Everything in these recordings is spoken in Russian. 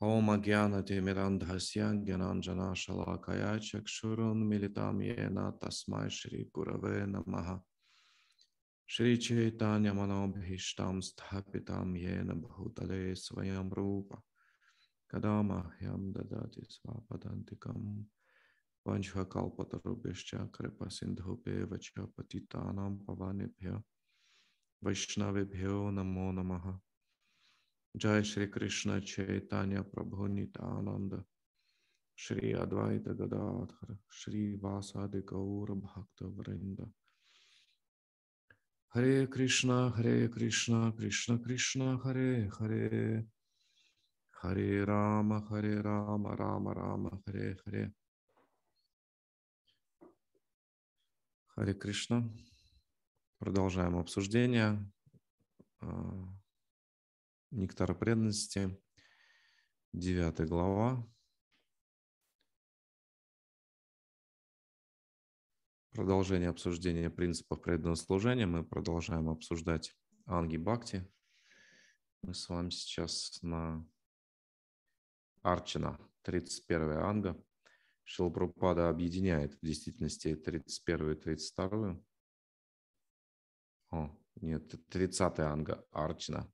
Om Agyanati Mirandhasya Gyananjana Shalakaya Chakshurun Militam Yena Tasmai Shri Gurave Namaha Shri Chaitanya Manobhishtam Sthapitam Yena Bhutale Swayam Rupa Kadamahyam Dadati Svapadantikam Panchhakalpatarubhishcha Kripa Sindhupeva Cha Patitanam Pavanebhya Vaishnavibhyo Namo Namaha Джай Шри Кришна Чайтанья Прабху Нитананда Шри Адвайта Гададхар Шри Васади Гаура Бхакта Вринда Харе Кришна, Харе Кришна, Кришна Кришна, Харе Харе Харе Рама, Харе Рама, Рама Рама, Харе Харе Харе Кришна. Продолжаем обсуждение а, Нектар преданности, 9 глава. Продолжение обсуждения принципов преданного служения. Мы продолжаем обсуждать Анги Бхакти. Мы с вами сейчас на Арчина, 31 Анга. Шилпрупада объединяет в действительности 31 и 32. О, нет, 30 Анга Арчина.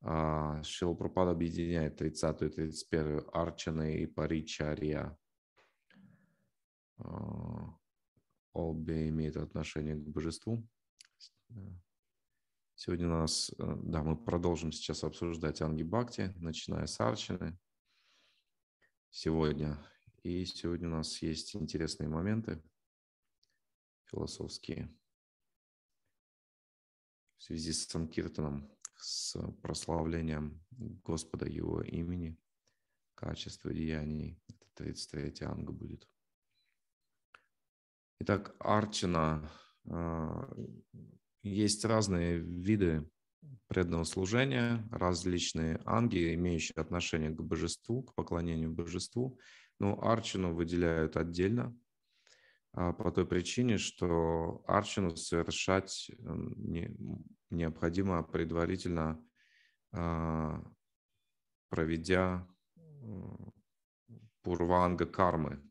Шилпрапад а, объединяет 30 и 31 Арчаны и Паричария. А, обе имеют отношение к божеству. Э, сегодня у нас, э, да, мы продолжим сейчас обсуждать Анги Бхакти, начиная с Арчины сегодня. И сегодня у нас есть интересные моменты философские в связи с Санкиртаном с прославлением Господа Его имени, качество деяний. Это 33 анга будет. Итак, арчина. Э, есть разные виды преданного служения, различные анги, имеющие отношение к божеству, к поклонению божеству. Но арчину выделяют отдельно а, по той причине, что арчину совершать э, не необходимо предварительно, а, проведя пурванга кармы.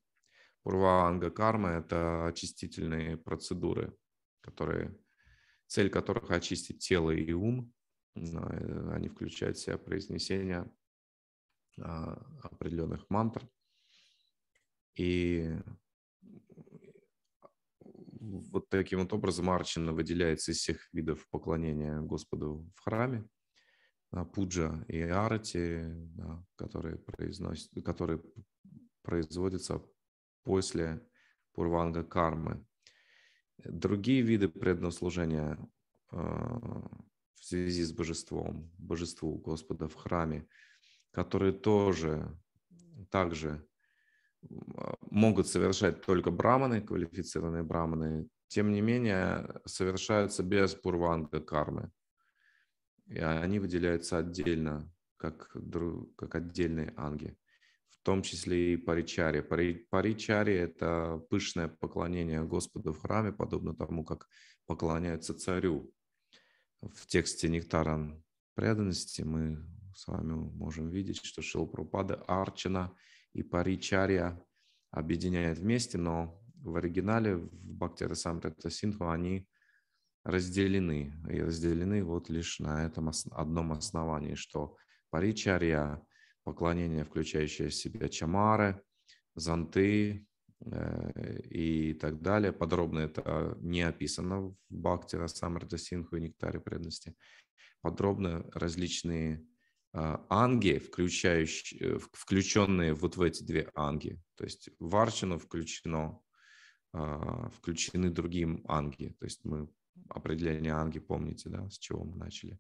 Пурванга кармы – это очистительные процедуры, которые, цель которых – очистить тело и ум. Э, они включают в себя произнесение а, определенных мантр. И вот таким вот образом Арчина выделяется из всех видов поклонения Господу в храме. Пуджа и Арати, да, которые, произносят, которые производятся после Пурванга кармы. Другие виды преданного служения э, а, в связи с божеством, божеству Господа в храме, которые тоже также а, могут совершать только браманы, квалифицированные браманы, тем не менее совершаются без пурванга кармы. И они выделяются отдельно, как, как отдельные анги, в том числе и паричари. Пари, паричари – это пышное поклонение Господу в храме, подобно тому, как поклоняются царю. В тексте «Нектаран преданности» мы с вами можем видеть, что Шилпрупада Арчина – и паричарья объединяет вместе, но в оригинале в Бхактира Самрита Синху они разделены, и разделены вот лишь на этом ос- одном основании, что паричарья, поклонение, включающее в себя чамары, зонты э- и так далее. Подробно это не описано в Бхактира Самрита Синху и Нектаре преданности. Подробно различные а, анги, включающие, э, включенные вот в эти две анги. То есть Варчину включено, а, включены другие анги. То есть мы определение анги, помните, да, с чего мы начали,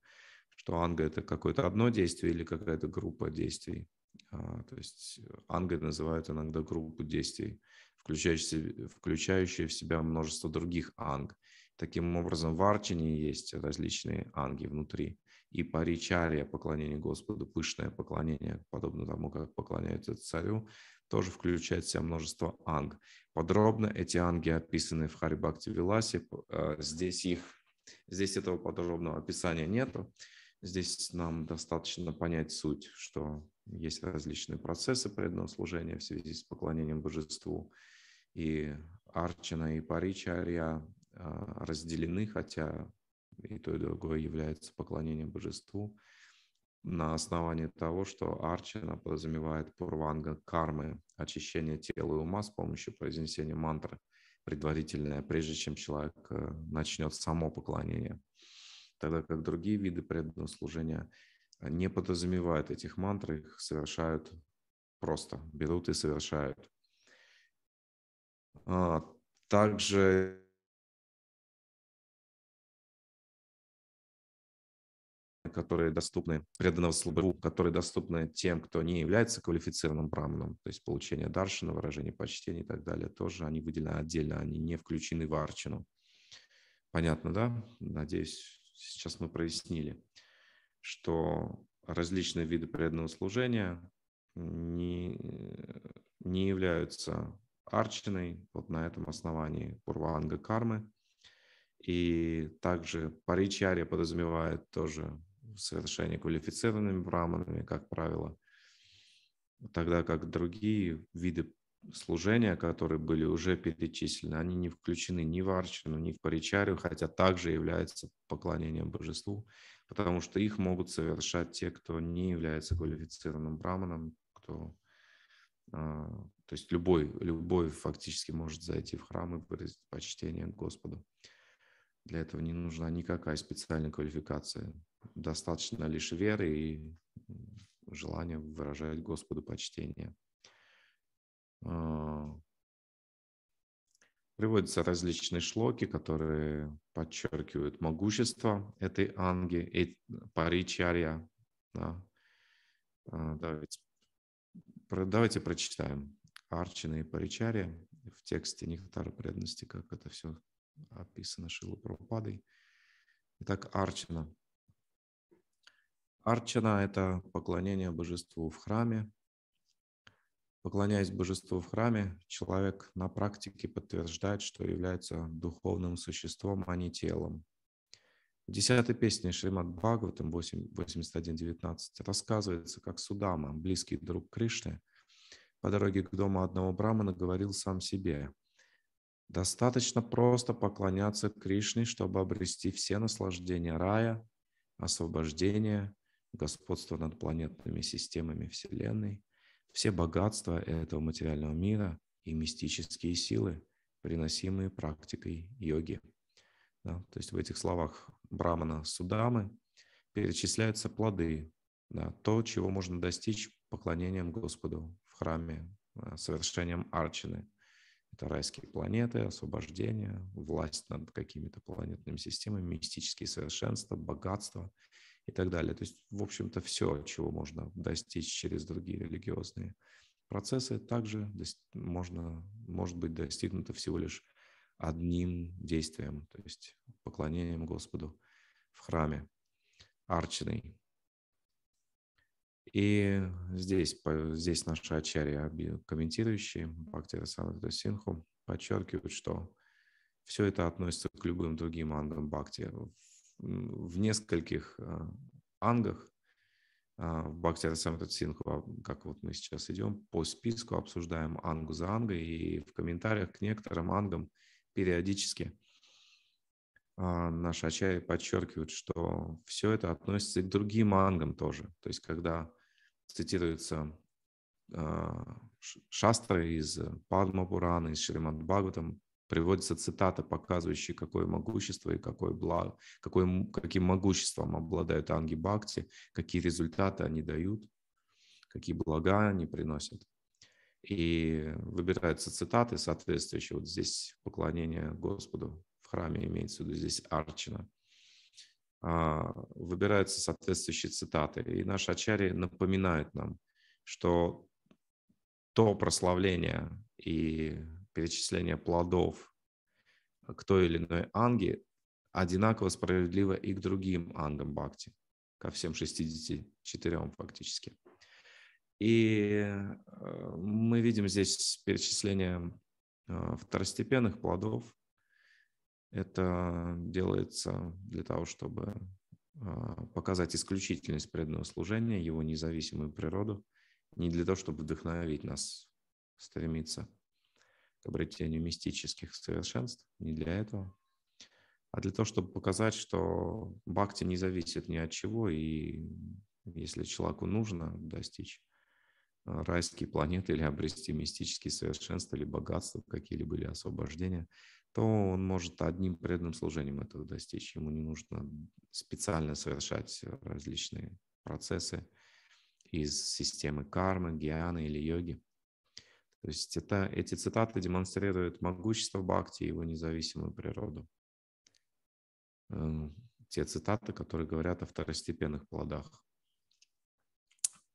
что анга – это какое-то одно действие или какая-то группа действий. А, то есть анга называют иногда группу действий, включающие, включающие в себя множество других анг. Таким образом, в арчине есть различные анги внутри и паричария, поклонение Господу, пышное поклонение, подобно тому, как поклоняются царю, тоже включает в себя множество анг. Подробно эти анги описаны в Харибакте Виласе. Э, здесь их, здесь этого подробного описания нету. Здесь нам достаточно понять суть, что есть различные процессы преданного служения в связи с поклонением божеству. И Арчина и Паричария э, разделены, хотя и то, и другое является поклонением божеству на основании того, что арчана подразумевает пурванга кармы, очищение тела и ума с помощью произнесения мантры, предварительное, прежде чем человек э, начнет само поклонение. Тогда как другие виды преданного служения не подразумевают этих мантр, их совершают просто, берут и совершают. А, также которые доступны преданного слабору, которые доступны тем, кто не является квалифицированным браманом, то есть получение даршина, выражение почтения и так далее, тоже они выделены отдельно, они не включены в арчину. Понятно, да? Надеюсь, сейчас мы прояснили, что различные виды преданного служения не, не являются арчиной вот на этом основании пурванга кармы. И также паричария подразумевает тоже совершения квалифицированными браманами, как правило, тогда как другие виды служения, которые были уже перечислены, они не включены ни в арчану, ни в паричарию, хотя также являются поклонением божеству, потому что их могут совершать те, кто не является квалифицированным браманом, кто, а, то есть любой, любой фактически может зайти в храм и выразить почтение Господу. Для этого не нужна никакая специальная квалификация достаточно лишь веры и желания выражать Господу почтение. А, приводятся различные шлоки, которые подчеркивают могущество этой анги, паричарья. Да. А, давайте, давайте прочитаем. Арчины и паричария в тексте «Нектар преданности», как это все описано Шилу Прабхупадой. Итак, Арчина – Арчана – это поклонение божеству в храме. Поклоняясь божеству в храме, человек на практике подтверждает, что является духовным существом, а не телом. В десятой песне Шримад Бхагаватам 81.19 рассказывается, как Судама, близкий друг Кришны, по дороге к дому одного брамана говорил сам себе, «Достаточно просто поклоняться Кришне, чтобы обрести все наслаждения рая, освобождение господство над планетными системами Вселенной, все богатства этого материального мира и мистические силы, приносимые практикой йоги. Да, то есть в этих словах Брамана Судамы перечисляются плоды, да, то, чего можно достичь поклонением Господу в храме, э, совершением арчины. Это райские планеты, освобождение, власть над какими-то планетными системами, мистические совершенства, богатство – и так далее. То есть, в общем-то, все, чего можно достичь через другие религиозные процессы, также можно, может быть достигнуто всего лишь одним действием, то есть поклонением Господу в храме арчиной. И здесь, здесь наши ачарья, комментирующие Бхакти Расанату Синху, подчеркивают, что все это относится к любым другим ангам Бхакти в нескольких э, ангах а, в Бхактира Самрит синхва как вот мы сейчас идем, по списку обсуждаем ангу за ангой, и в комментариях к некоторым ангам периодически а, наши Ачай подчеркивают что все это относится и к другим ангам тоже. То есть, когда цитируется а, шастры из Падма Пурана, из Шримад Бхагаватам, Приводится цитата, показывающая, какое могущество и какое благо, какое, каким могуществом обладают анги Бхакти, какие результаты они дают, какие блага они приносят. И выбираются цитаты соответствующие. Вот здесь поклонение Господу в храме имеется в виду, здесь Арчина. А, выбираются соответствующие цитаты. И наш Ачари напоминает нам, что то прославление и перечисления плодов к той или иной анге одинаково справедливо и к другим ангам бхакти, ко всем 64 фактически. И э, мы видим здесь перечисление э, второстепенных плодов. Это делается для того, чтобы э, показать исключительность преданного служения, его независимую природу, не для того, чтобы вдохновить нас стремиться к обретению мистических совершенств, не для этого, а для того, чтобы показать, что бхакти не зависит ни от чего, и если человеку нужно достичь э, райские планеты или обрести мистические совершенства или богатства какие-либо или освобождения, то он может одним преданным служением этого достичь. Ему не нужно специально совершать различные процессы из системы кармы, гианы или йоги. То есть это, эти цитаты демонстрируют могущество Бхакти и его независимую природу. Эм, те цитаты, которые говорят о второстепенных плодах.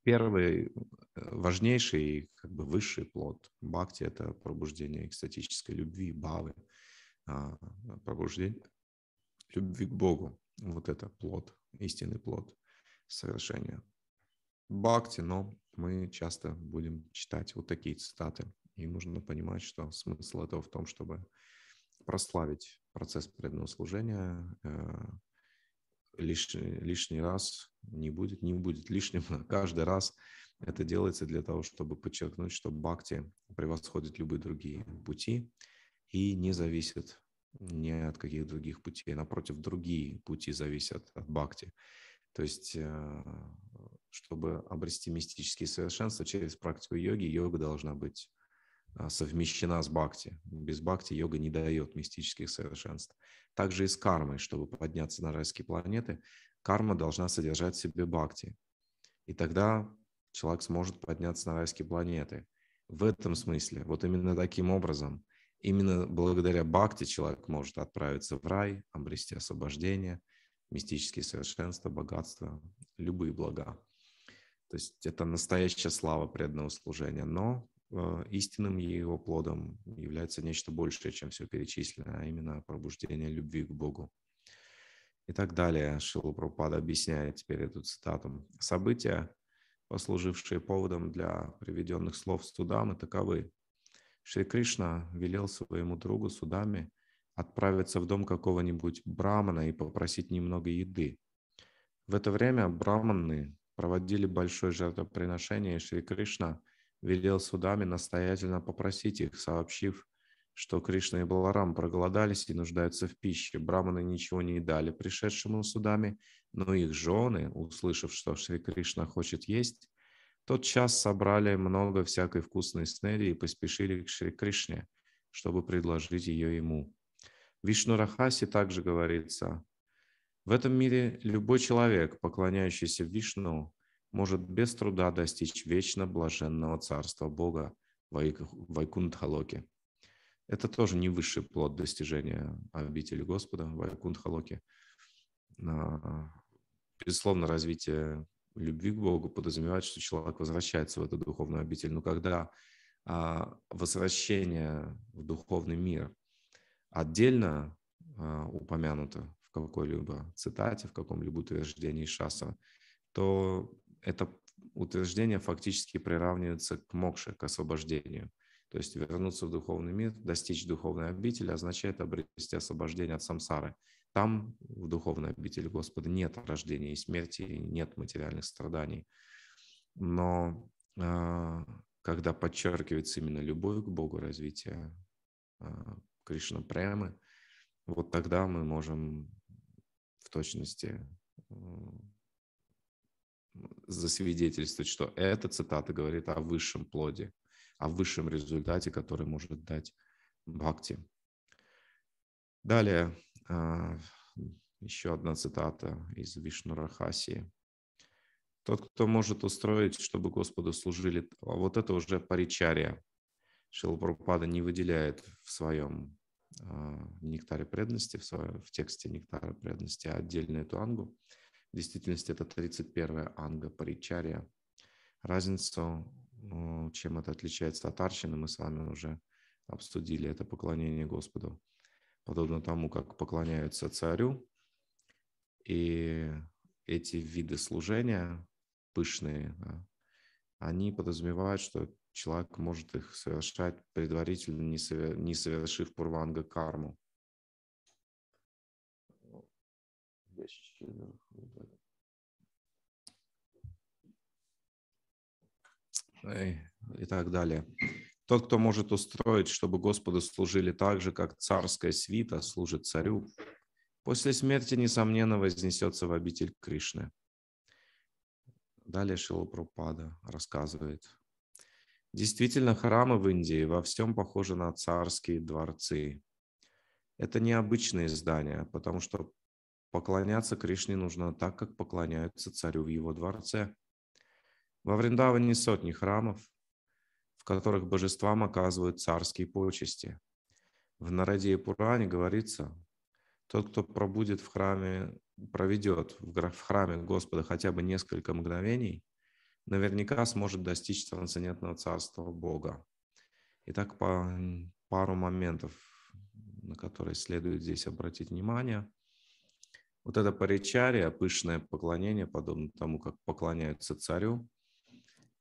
Первый, э, важнейший и как бы высший плод Бхакти – это пробуждение экстатической любви, бавы, а, пробуждение любви к Богу. Вот это плод, истинный плод совершения. Бхакти, но мы часто будем читать вот такие цитаты. И нужно понимать, что смысл этого в том, чтобы прославить процесс преданного служения, э, лишний, лишний раз не будет, не будет лишним. Каждый раз это делается для того, чтобы подчеркнуть, что бхакти превосходит любые другие пути и не зависит ни от каких других путей. Напротив, другие пути зависят от бхакти. То есть э, чтобы обрести мистические совершенства через практику йоги, йога должна быть а, совмещена с бхакти. Без бхакти йога не дает мистических совершенств. Также и с кармой, чтобы подняться на райские планеты, карма должна содержать в себе бхакти. И тогда человек сможет подняться на райские планеты. В этом смысле, вот именно таким образом, именно благодаря бхакти человек может отправиться в рай, обрести освобождение, мистические совершенства, богатство, любые блага. То есть это настоящая слава преданного служения, но э, истинным его плодом является нечто большее, чем все перечисленное, а именно пробуждение любви к Богу. И так далее Шила Пропада объясняет теперь эту цитату. События, послужившие поводом для приведенных слов Судамы, таковы. Шри Кришна велел своему другу Судами отправиться в дом какого-нибудь брамана и попросить немного еды. В это время браманы проводили большое жертвоприношение, Шри Кришна велел судами настоятельно попросить их, сообщив, что Кришна и Баларам проголодались и нуждаются в пище. Браманы ничего не дали пришедшему судами, но их жены, услышав, что Шри Кришна хочет есть, тот час собрали много всякой вкусной снеди и поспешили к Шри Кришне, чтобы предложить ее ему. В Вишнурахасе также говорится, в этом мире любой человек, поклоняющийся Вишну, может без труда достичь вечно блаженного царства Бога в Вайкунтхалоке. Это тоже не высший плод достижения обители Господа в Вайкунтхалоке. А, безусловно, развитие любви к Богу подразумевает, что человек возвращается в эту духовную обитель. Но когда а, возвращение в духовный мир отдельно а, упомянуто какой-либо цитате, в каком-либо утверждении Шаса, то это утверждение фактически приравнивается к мокше, к освобождению. То есть вернуться в духовный мир, достичь духовной обители означает обрести освобождение от самсары. Там, в духовной обители Господа, нет рождения и смерти, нет материальных страданий. Но а, когда подчеркивается именно любовь к Богу, развитие а, Кришна Премы, вот тогда мы можем в точности засвидетельствовать, что эта цитата говорит о высшем плоде, о высшем результате, который может дать бхакти. Далее а, еще одна цитата из Вишнурахасии. Тот, кто может устроить, чтобы Господу служили, вот это уже паричария. Шилапрапада не выделяет в своем в а, «Нектаре преданности», в, своем, в тексте «Нектара преданности» отдельно эту ангу. В действительности это 31-я анга паричария. Разницу, ну, чем это отличается от арчины, мы с вами уже обсудили. Это поклонение Господу. Подобно тому, как поклоняются царю. И эти виды служения, пышные, они подразумевают, что человек может их совершать предварительно, не, совершив пурванга карму. И так далее. Тот, кто может устроить, чтобы Господу служили так же, как царская свита служит царю, после смерти, несомненно, вознесется в обитель Кришны. Далее Шилопропада рассказывает. Действительно, храмы в Индии во всем похожи на царские дворцы. Это необычные здания, потому что поклоняться Кришне нужно так, как поклоняются царю в его дворце. Во Вриндаване сотни храмов, в которых божествам оказывают царские почести. В Нараде и Пуране говорится, тот, кто пробудет в храме, проведет в храме Господа хотя бы несколько мгновений, наверняка сможет достичь трансцендентного царства Бога. Итак, по, пару моментов, на которые следует здесь обратить внимание. Вот это паричария, пышное поклонение, подобно тому, как поклоняются царю,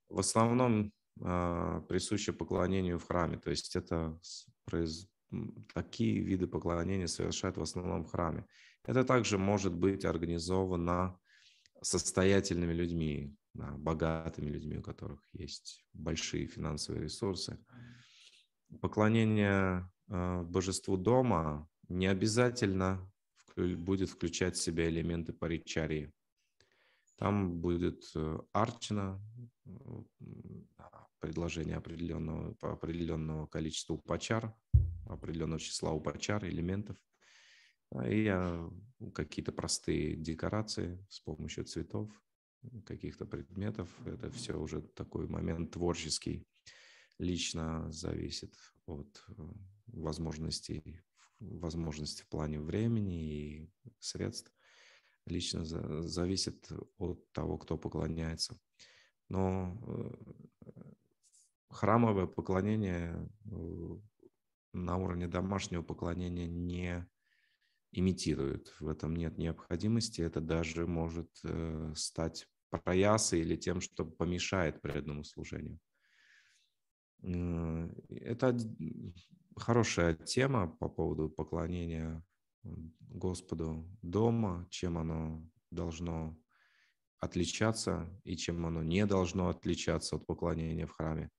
в основном э, присуще поклонению в храме. То есть это произ... такие виды поклонения совершают в основном в храме. Это также может быть организовано состоятельными людьми, да, богатыми людьми, у которых есть большие финансовые ресурсы. Поклонение э, божеству дома не обязательно вклю- будет включать в себя элементы паричарии. Там будет э, арчина, предложение определенного, определенного количества упачар, определенного числа упачар, элементов, и а какие-то простые декорации с помощью цветов, каких-то предметов. Это все уже такой момент творческий, лично зависит от э, возможностей, возможностей в плане времени и средств. Лично за, зависит от того, кто поклоняется. Но э, храмовое поклонение э, на уровне домашнего поклонения не имитирует. В этом нет необходимости. Это даже может стать проясы или тем, что помешает преданному служению. Это хорошая тема по поводу поклонения Господу дома, чем оно должно отличаться и чем оно не должно отличаться от поклонения в храме.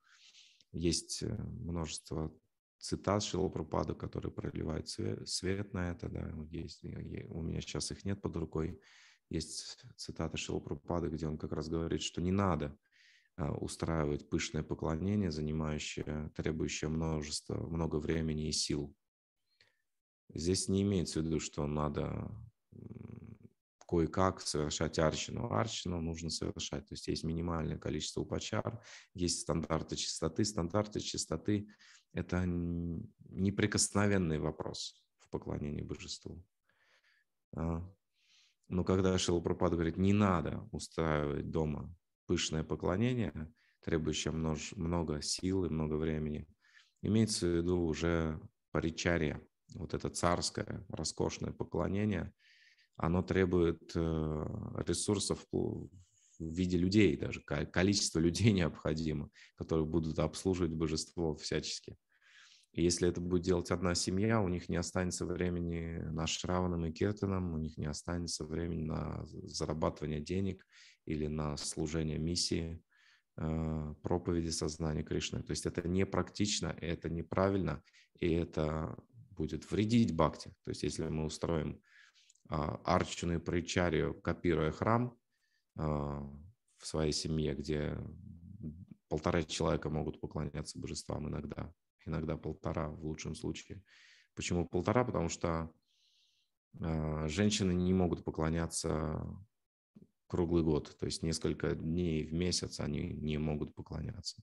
Есть э, множество цитат Шилопропада, которые проливают свет на это. Да. Есть, у меня сейчас их нет под рукой. Есть цитата Шилопропада, где он как раз говорит, что не надо а, устраивать пышное поклонение, занимающее, требующее множество, много времени и сил. Здесь не имеется в виду, что надо кое-как совершать арчину. Арчину нужно совершать. То есть есть минимальное количество упачар, есть стандарты чистоты. Стандарты чистоты – это неприкосновенный вопрос в поклонении божеству. А, но когда Шилапрапад говорит, не надо устраивать дома пышное поклонение, требующее множ, много сил и много времени, имеется в виду уже паричария, вот это царское роскошное поклонение, оно требует э, ресурсов в виде людей даже, количество людей необходимо, которые будут обслуживать божество всячески. И если это будет делать одна семья, у них не останется времени на шраванам и Киртоном, у них не останется времени на зарабатывание денег или на служение миссии, э, проповеди сознания Кришны. То есть это непрактично, это неправильно, и это будет вредить бхакти. То есть если мы устроим а, арчуную причарию, копируя храм а, в своей семье, где полтора человека могут поклоняться божествам иногда, иногда полтора в лучшем случае. Почему полтора? Потому что э, женщины не могут поклоняться круглый год, то есть несколько дней в месяц они не могут поклоняться.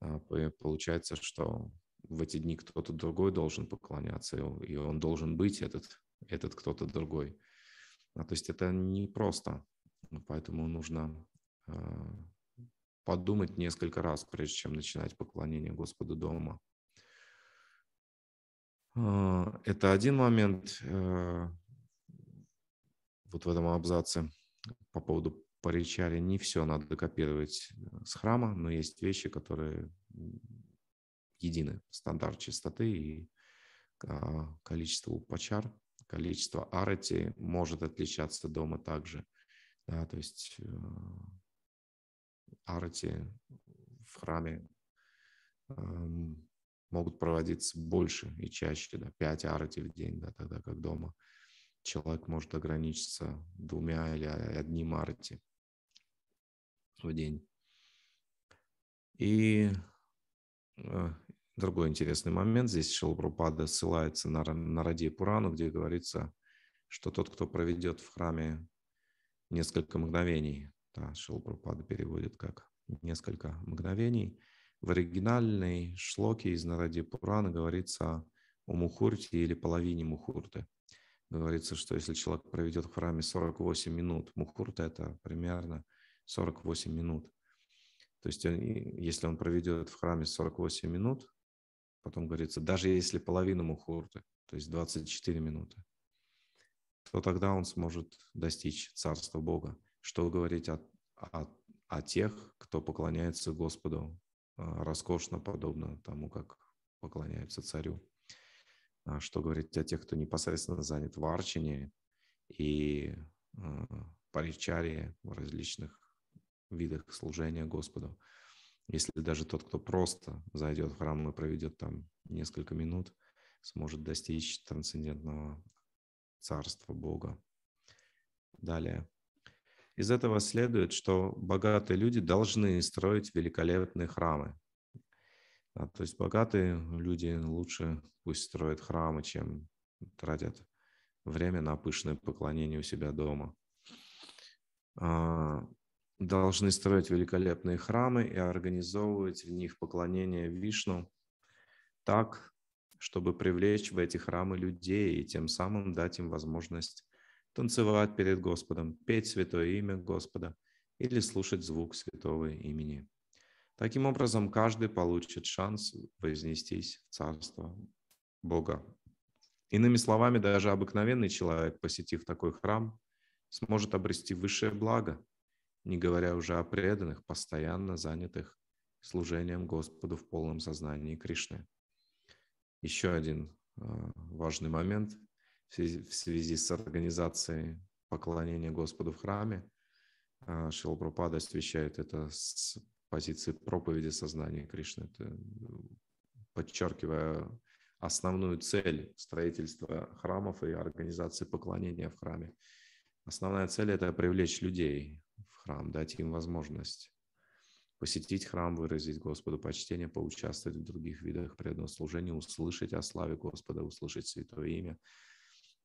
И а, получается, что в эти дни кто-то другой должен поклоняться, и он должен быть этот, этот кто-то другой. А, то есть это непросто, поэтому нужно а, подумать несколько раз, прежде чем начинать поклонение Господу дома. А, это один момент э, вот в этом абзаце по поводу паричари. Не все надо копировать с храма, но есть вещи, которые едины. Стандарт чистоты и а, количество упачар, количество арати может отличаться дома также. Да, то есть э, арте, в храме могут проводиться больше и чаще, да, 5 арти в день, да, тогда как дома человек может ограничиться двумя или одним арти в день. И э, другой интересный момент. Здесь Шилпрупада ссылается на, на Ради Пурану, где говорится, что тот, кто проведет в храме несколько мгновений, да, Шилпрапада переводит как несколько мгновений. В оригинальной шлоке из Наради Пурана говорится о мухурте или половине мухурты. Говорится, что если человек проведет в храме 48 минут, мухурта – это примерно 48 минут. То есть если он проведет в храме 48 минут, потом говорится, даже если половину мухурты, то есть 24 минуты, то тогда он сможет достичь Царства Бога. Что говорить о, о, о тех, кто поклоняется Господу а, роскошно, подобно тому, как поклоняются царю? А, что говорить о тех, кто непосредственно занят в арчине и а, паричарии в различных видах служения Господу? Если даже тот, кто просто зайдет в храм и проведет там несколько минут, сможет достичь трансцендентного царства Бога. Далее. Из этого следует, что богатые люди должны строить великолепные храмы. Да, то есть богатые люди лучше пусть строят храмы, чем тратят время на пышное поклонение у себя дома. А, должны строить великолепные храмы и организовывать в них поклонение Вишну так, чтобы привлечь в эти храмы людей и тем самым дать им возможность танцевать перед Господом, петь святое имя Господа или слушать звук святого имени. Таким образом, каждый получит шанс вознестись в Царство Бога. Иными словами, даже обыкновенный человек, посетив такой храм, сможет обрести высшее благо, не говоря уже о преданных, постоянно занятых служением Господу в полном сознании Кришны. Еще один а, важный момент в связи, с организацией поклонения Господу в храме. А, Шилпрапада освещает это с позиции проповеди сознания Кришны, это, э, подчеркивая основную цель строительства храмов и организации поклонения в храме. Основная цель – это привлечь людей в храм, дать им возможность посетить храм, выразить Господу почтение, поучаствовать в других видах преданного служения, услышать о славе Господа, услышать Святое Имя –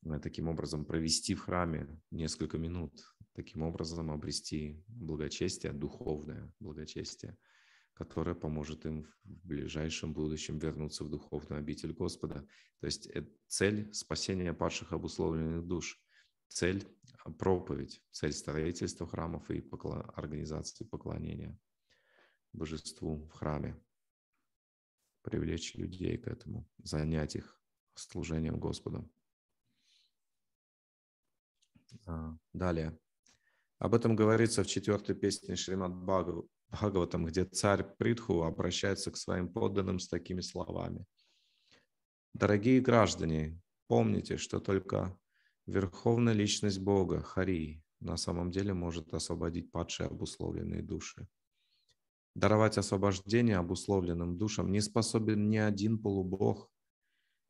Э, таким образом провести в храме несколько минут, таким образом обрести благочестие, духовное благочестие, которое поможет им в ближайшем будущем вернуться в духовную обитель Господа. То есть э, цель спасения падших обусловленных душ, цель проповедь, цель строительства храмов и поклон... организации поклонения божеству в храме. Привлечь людей к этому, занять их служением Господу. А, далее. Об этом говорится в четвертой песне Шримад Бхагаватам, где царь Притху обращается к своим подданным с такими словами. Дорогие граждане, помните, что только верховная личность Бога, Хари, на самом деле может освободить падшие обусловленные души. Даровать освобождение обусловленным душам не способен ни один полубог,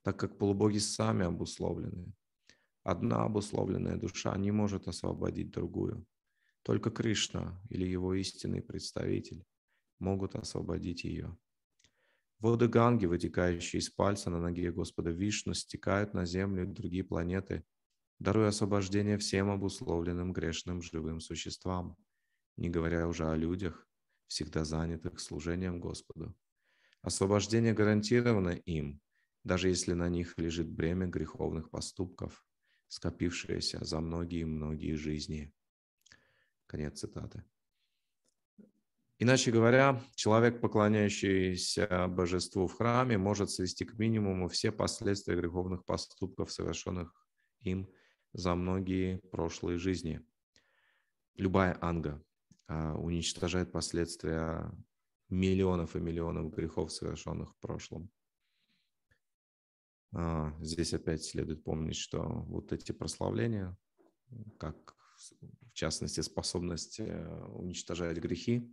так как полубоги сами обусловлены. Одна обусловленная душа не может освободить другую. Только Кришна или его истинный представитель могут освободить ее. Воды Ганги, вытекающие из пальца на ноге Господа Вишну, стекают на Землю и другие планеты, даруя освобождение всем обусловленным грешным живым существам, не говоря уже о людях, всегда занятых служением Господу. Освобождение гарантировано им, даже если на них лежит бремя греховных поступков скопившаяся за многие-многие жизни. Конец цитаты. Иначе говоря, человек, поклоняющийся божеству в храме, может свести к минимуму все последствия греховных поступков, совершенных им за многие прошлые жизни. Любая анга а, уничтожает последствия миллионов и миллионов грехов, совершенных в прошлом. А, здесь опять следует помнить, что вот эти прославления, как в частности способность э, уничтожать грехи,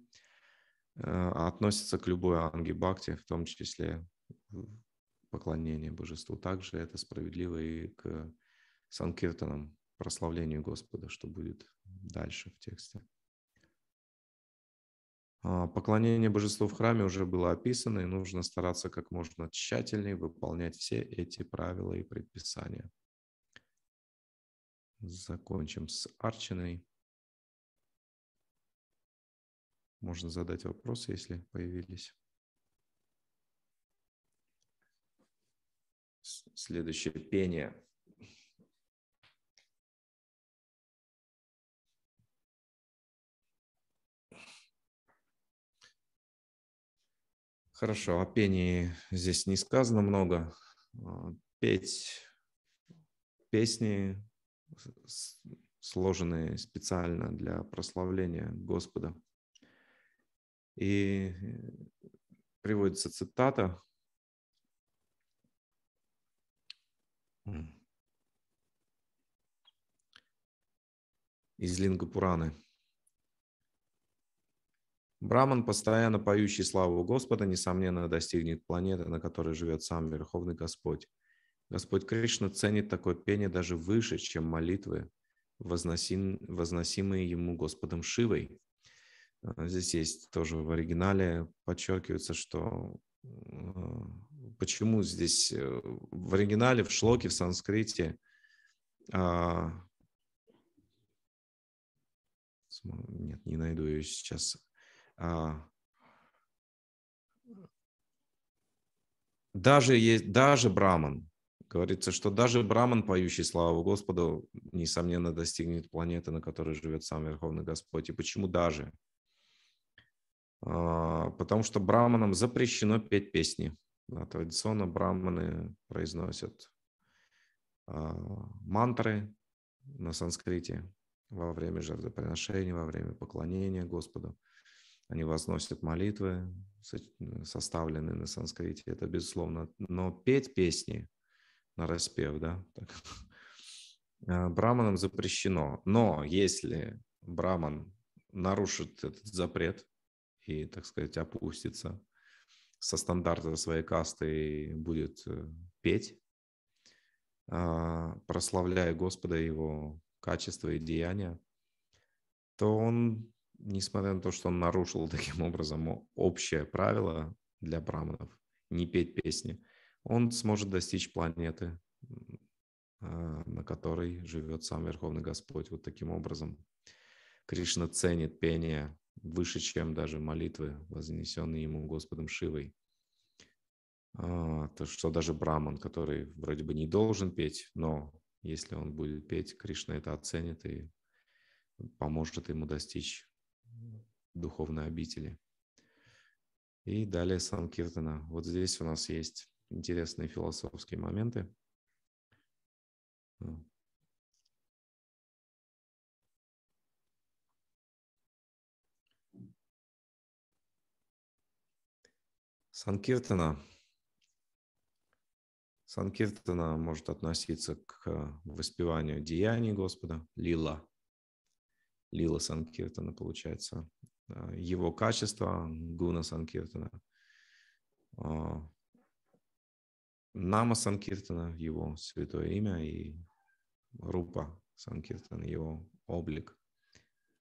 э, относятся к любой ангибакте, в том числе поклонение божеству. Также это справедливо и к санкиртанам, прославлению Господа, что будет дальше в тексте. А, поклонение божеству в храме уже было описано, и нужно стараться как можно тщательнее выполнять все эти правила и предписания. Закончим с Арчиной. Можно задать вопросы, если появились. Следующее пение. Хорошо, о пении здесь не сказано много. А, петь песни, сложенные специально для прославления Господа. И э, приводится цитата. Из Лингапураны. Браман, постоянно поющий славу Господа, несомненно, достигнет планеты, на которой живет сам Верховный Господь. Господь Кришна ценит такое пение даже выше, чем молитвы, возносимые ему Господом Шивой. А, здесь есть тоже в оригинале подчеркивается, что э, почему здесь э, в оригинале, в шлоке, в санскрите а, нет, не найду ее сейчас. А. даже, есть, даже Браман, говорится, что даже Браман, поющий славу Господу, несомненно достигнет планеты, на которой живет сам Верховный Господь. И почему даже? А, потому что браманам запрещено петь песни. А традиционно браманы произносят мантры на санскрите во время жертвоприношения, во время поклонения Господу. Они возносят молитвы, составленные на санскрите, это безусловно. Но петь песни на распев, да, так. А, браманам запрещено. Но если браман нарушит этот запрет и, так сказать, опустится со стандарта своей касты и будет э, петь, а, прославляя Господа его качества и деяния, то он несмотря на то, что он нарушил таким образом общее правило для браманов, не петь песни, он сможет достичь планеты, а, на которой живет сам Верховный Господь. Вот таким образом Кришна ценит пение выше, чем даже молитвы, вознесенные ему Господом Шивой. А, то, что даже браман, который вроде бы не должен петь, но если он будет петь, Кришна это оценит и поможет ему достичь духовной обители. И далее Санкиртана. Вот здесь у нас есть интересные философские моменты. Санкиртана. Санкиртана может относиться к воспеванию деяний Господа, лила, Лила Санкиртана, получается. Э, его качество Гуна Санкиртана. Э, Нама Санкиртана, его святое имя, и Рупа Санкиртана, его облик,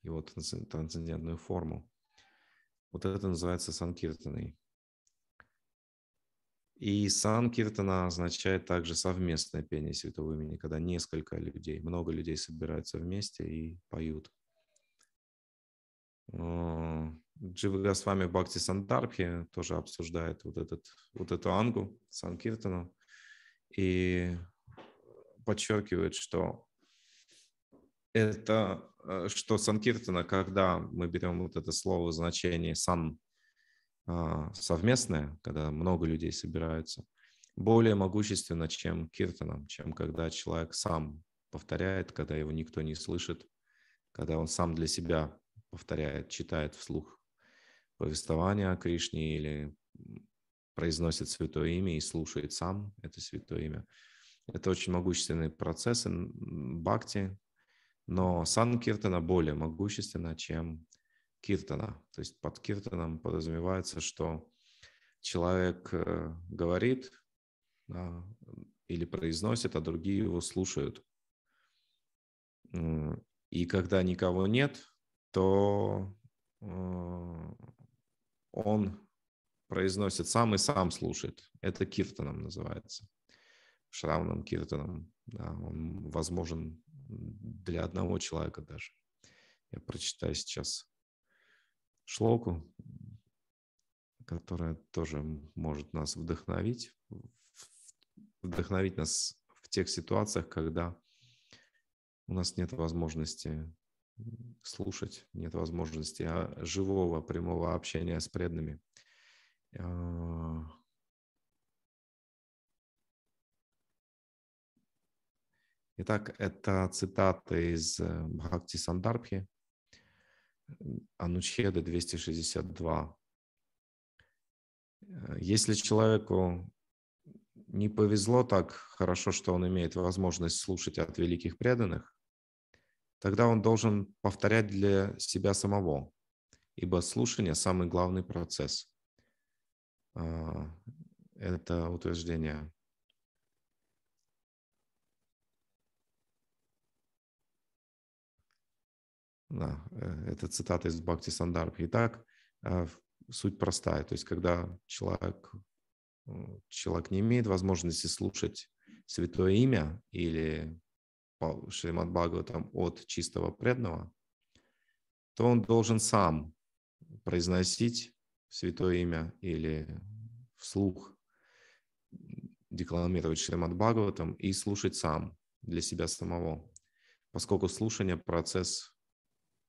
его трансцендентную форму. Вот это называется Санкиртаной. И санкиртана означает также совместное пение святого имени, когда несколько людей, много людей собираются вместе и поют. Э, Дживга с вами Бхакти Сандарбхи тоже обсуждает вот, этот, вот эту ангу Санкиртану и подчеркивает, что это, э, что Санкиртана, когда мы берем вот это слово значение сан э, совместное, когда много людей собираются, более могущественно, чем киртаном, чем когда человек сам повторяет, когда его никто не слышит, когда он сам для себя повторяет, читает вслух повествование о Кришне или произносит святое имя и слушает сам это святое имя. Это очень могущественные процессы бхакти, но санкиртана более могущественна, чем киртана. То есть под киртаном подразумевается, что человек э, говорит да, или произносит, а другие его слушают. И когда никого нет, то э, он произносит сам и сам слушает. Это киртаном называется. Шрамным киртаном. Да, он возможен для одного человека даже. Я прочитаю сейчас шлоку, которая тоже может нас вдохновить, вдохновить нас в тех ситуациях, когда у нас нет возможности слушать нет возможности, а живого, прямого общения с преданными. А. Итак, это цитаты из э, Бхакти Сандарпхи, Анучхеда 262. Э, если человеку не повезло так хорошо, что он имеет возможность слушать от великих преданных, тогда он должен повторять для себя самого, ибо слушание – самый главный процесс. А, это утверждение Да, э, это цитата из Бхакти Сандарбхи. Итак, э, суть простая. То есть, когда человек, человек не имеет возможности слушать святое имя или Шримад Бхагаватам от чистого преданного, то он должен сам произносить святое имя или вслух декламировать Шримад Бхагаватам и слушать сам для себя самого, поскольку слушание – процесс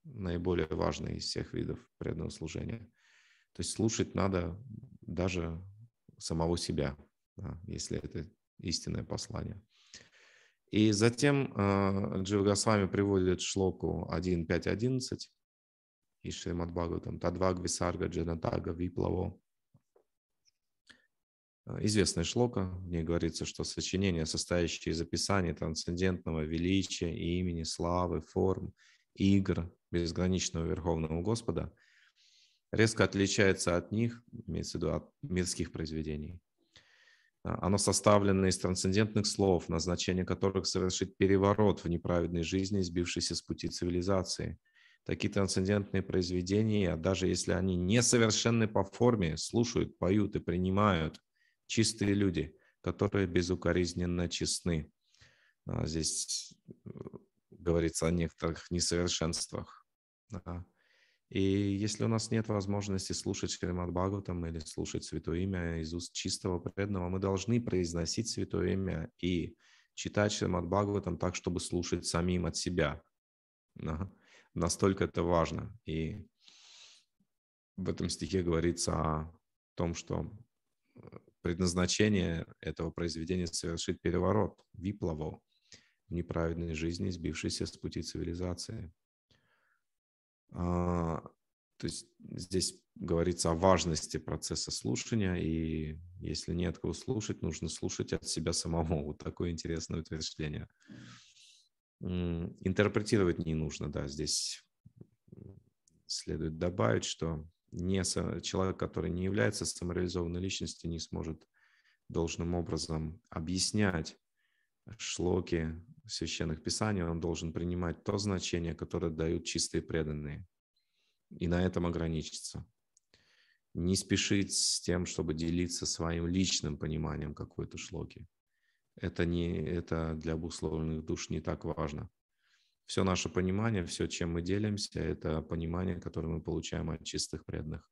наиболее важный из всех видов преданного служения. То есть слушать надо даже самого себя, если это истинное послание. И затем э, а, Джива Госвами приводит шлоку 1.5.11 из Шримад Бхагаватам Тадваг Висарга Джанатага Виплаво. А, Известная шлока, в ней говорится, что сочинение, состоящее из описания трансцендентного величия, имени, славы, форм, игр безграничного Верховного Господа, резко отличается от них, имеется в виду от мирских произведений. Э, оно составлено из трансцендентных слов, назначение которых совершить переворот в неправедной жизни, сбившейся с пути цивилизации. Такие трансцендентные произведения, а даже если они несовершенны по форме, слушают, поют и принимают чистые люди, которые безукоризненно честны. А, здесь э, говорится о некоторых несовершенствах. И если у нас нет возможности слушать Шримад Бхагаватам или слушать Святое Имя из уст чистого преданного, мы должны произносить Святое Имя и читать Шримад Бхагаватам так, чтобы слушать самим от себя. Ага. Настолько это важно. И в этом стихе говорится о том, что э, предназначение этого произведения совершить переворот, виплаво в неправедной жизни, сбившейся с пути цивилизации. А, то есть здесь говорится о важности процесса слушания, и если не от кого слушать, нужно слушать от себя самого. Вот такое интересное утверждение. Интерпретировать не нужно, да, здесь следует добавить, что не человек, который не является самореализованной личностью, не сможет должным образом объяснять шлоки священных писаний, он должен принимать то значение, которое дают чистые преданные, и на этом ограничиться. Не спешить с тем, чтобы делиться своим личным пониманием какой-то шлоки. Это, не, это для обусловленных душ не так важно. Все наше понимание, все, чем мы делимся, это понимание, которое мы получаем от чистых преданных.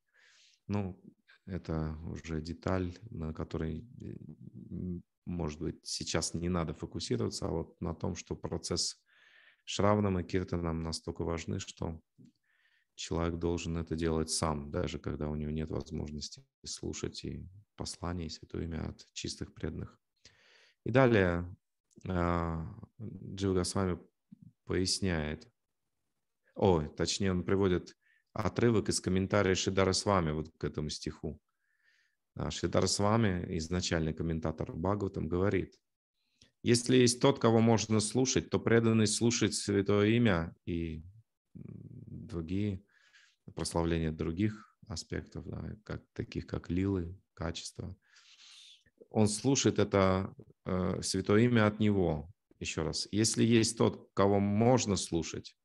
Ну, это уже деталь, на которой э, может быть, сейчас не надо фокусироваться, а вот на том, что процесс Шравном и Киртоном настолько важны, что человек должен это делать сам, даже когда у него нет возможности слушать и послание, и святое имя от чистых преданных. И далее а, Джива с вами поясняет, о, точнее он приводит отрывок из комментария Шидара с вами вот к этому стиху. А, Шридара с вами, изначальный комментатор там говорит, если есть тот, кого можно слушать, то преданный слушает святое имя и другие прославления других аспектов, да, как, таких как лилы, качества. Он слушает это э, святое имя от него. Еще раз, если есть тот, кого можно слушать,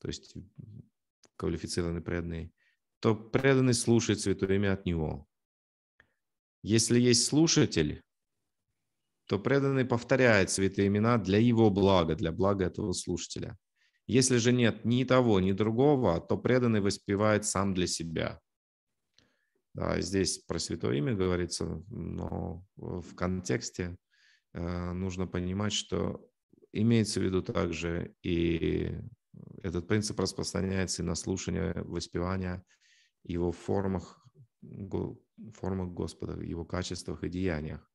то есть квалифицированный преданный, то преданный слушает святое имя от него. Если есть слушатель, то преданный повторяет святые имена для его блага, для блага этого слушателя. Если же нет ни того, ни другого, то преданный воспевает сам для себя. Да, здесь про святое имя говорится, но в контексте э, нужно понимать, что имеется в виду также и этот принцип распространяется и на слушание воспевание его в формах формах Господа, Его качествах и деяниях.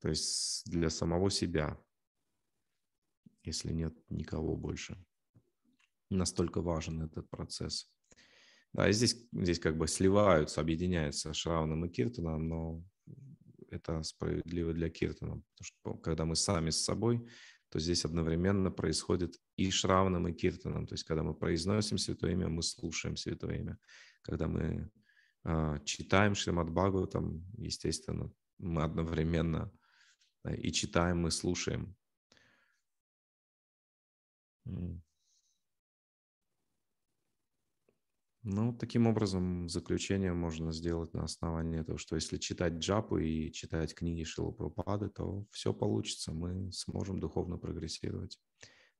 То есть для самого себя, если нет никого больше. Настолько важен этот процесс. Да, и здесь, здесь как бы сливаются, объединяются Шраваном и Киртаном, но это справедливо для Киртана, потому что когда мы сами с собой, то здесь одновременно происходит и Шраваном, и Киртаном. То есть когда мы произносим Святое Имя, мы слушаем Святое Имя. Когда мы а, читаем Шримад Бхагаватам, естественно, мы одновременно а, и читаем, и слушаем. Ну, таким образом, заключение можно сделать на основании того, что если читать джапу и читать книги Шилопропады, то все получится, мы сможем духовно прогрессировать,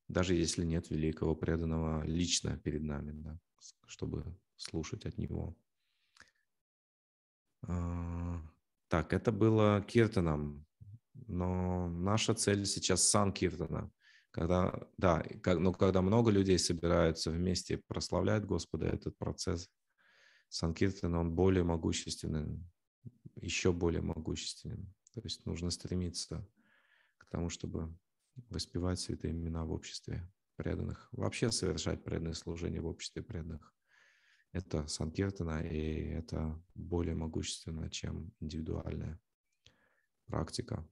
даже если нет великого преданного лично перед нами, да, чтобы слушать от него. А, так, это было Киртоном, но наша цель сейчас сан Киртона. Когда, да, как, но когда много людей собираются вместе прославляют Господа, этот процесс Сан Киртона, он более могущественен, еще более могущественен. То есть нужно стремиться к тому, чтобы воспевать святые имена в обществе преданных, вообще совершать преданное служение в обществе преданных это санкиртана, и это более могущественно, чем индивидуальная практика.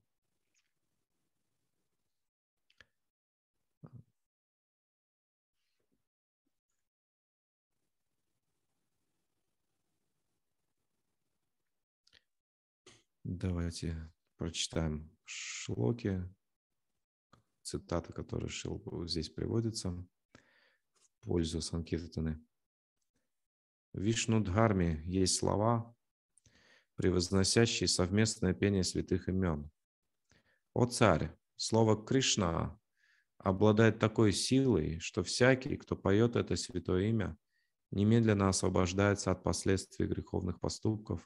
Давайте прочитаем шлоки, цитаты, которые здесь приводятся в пользу Санкиртаны. Вишнудхарме есть слова, превозносящие совместное пение святых имен. О царь, слово Кришна обладает такой силой, что всякий, кто поет это святое имя, немедленно освобождается от последствий греховных поступков,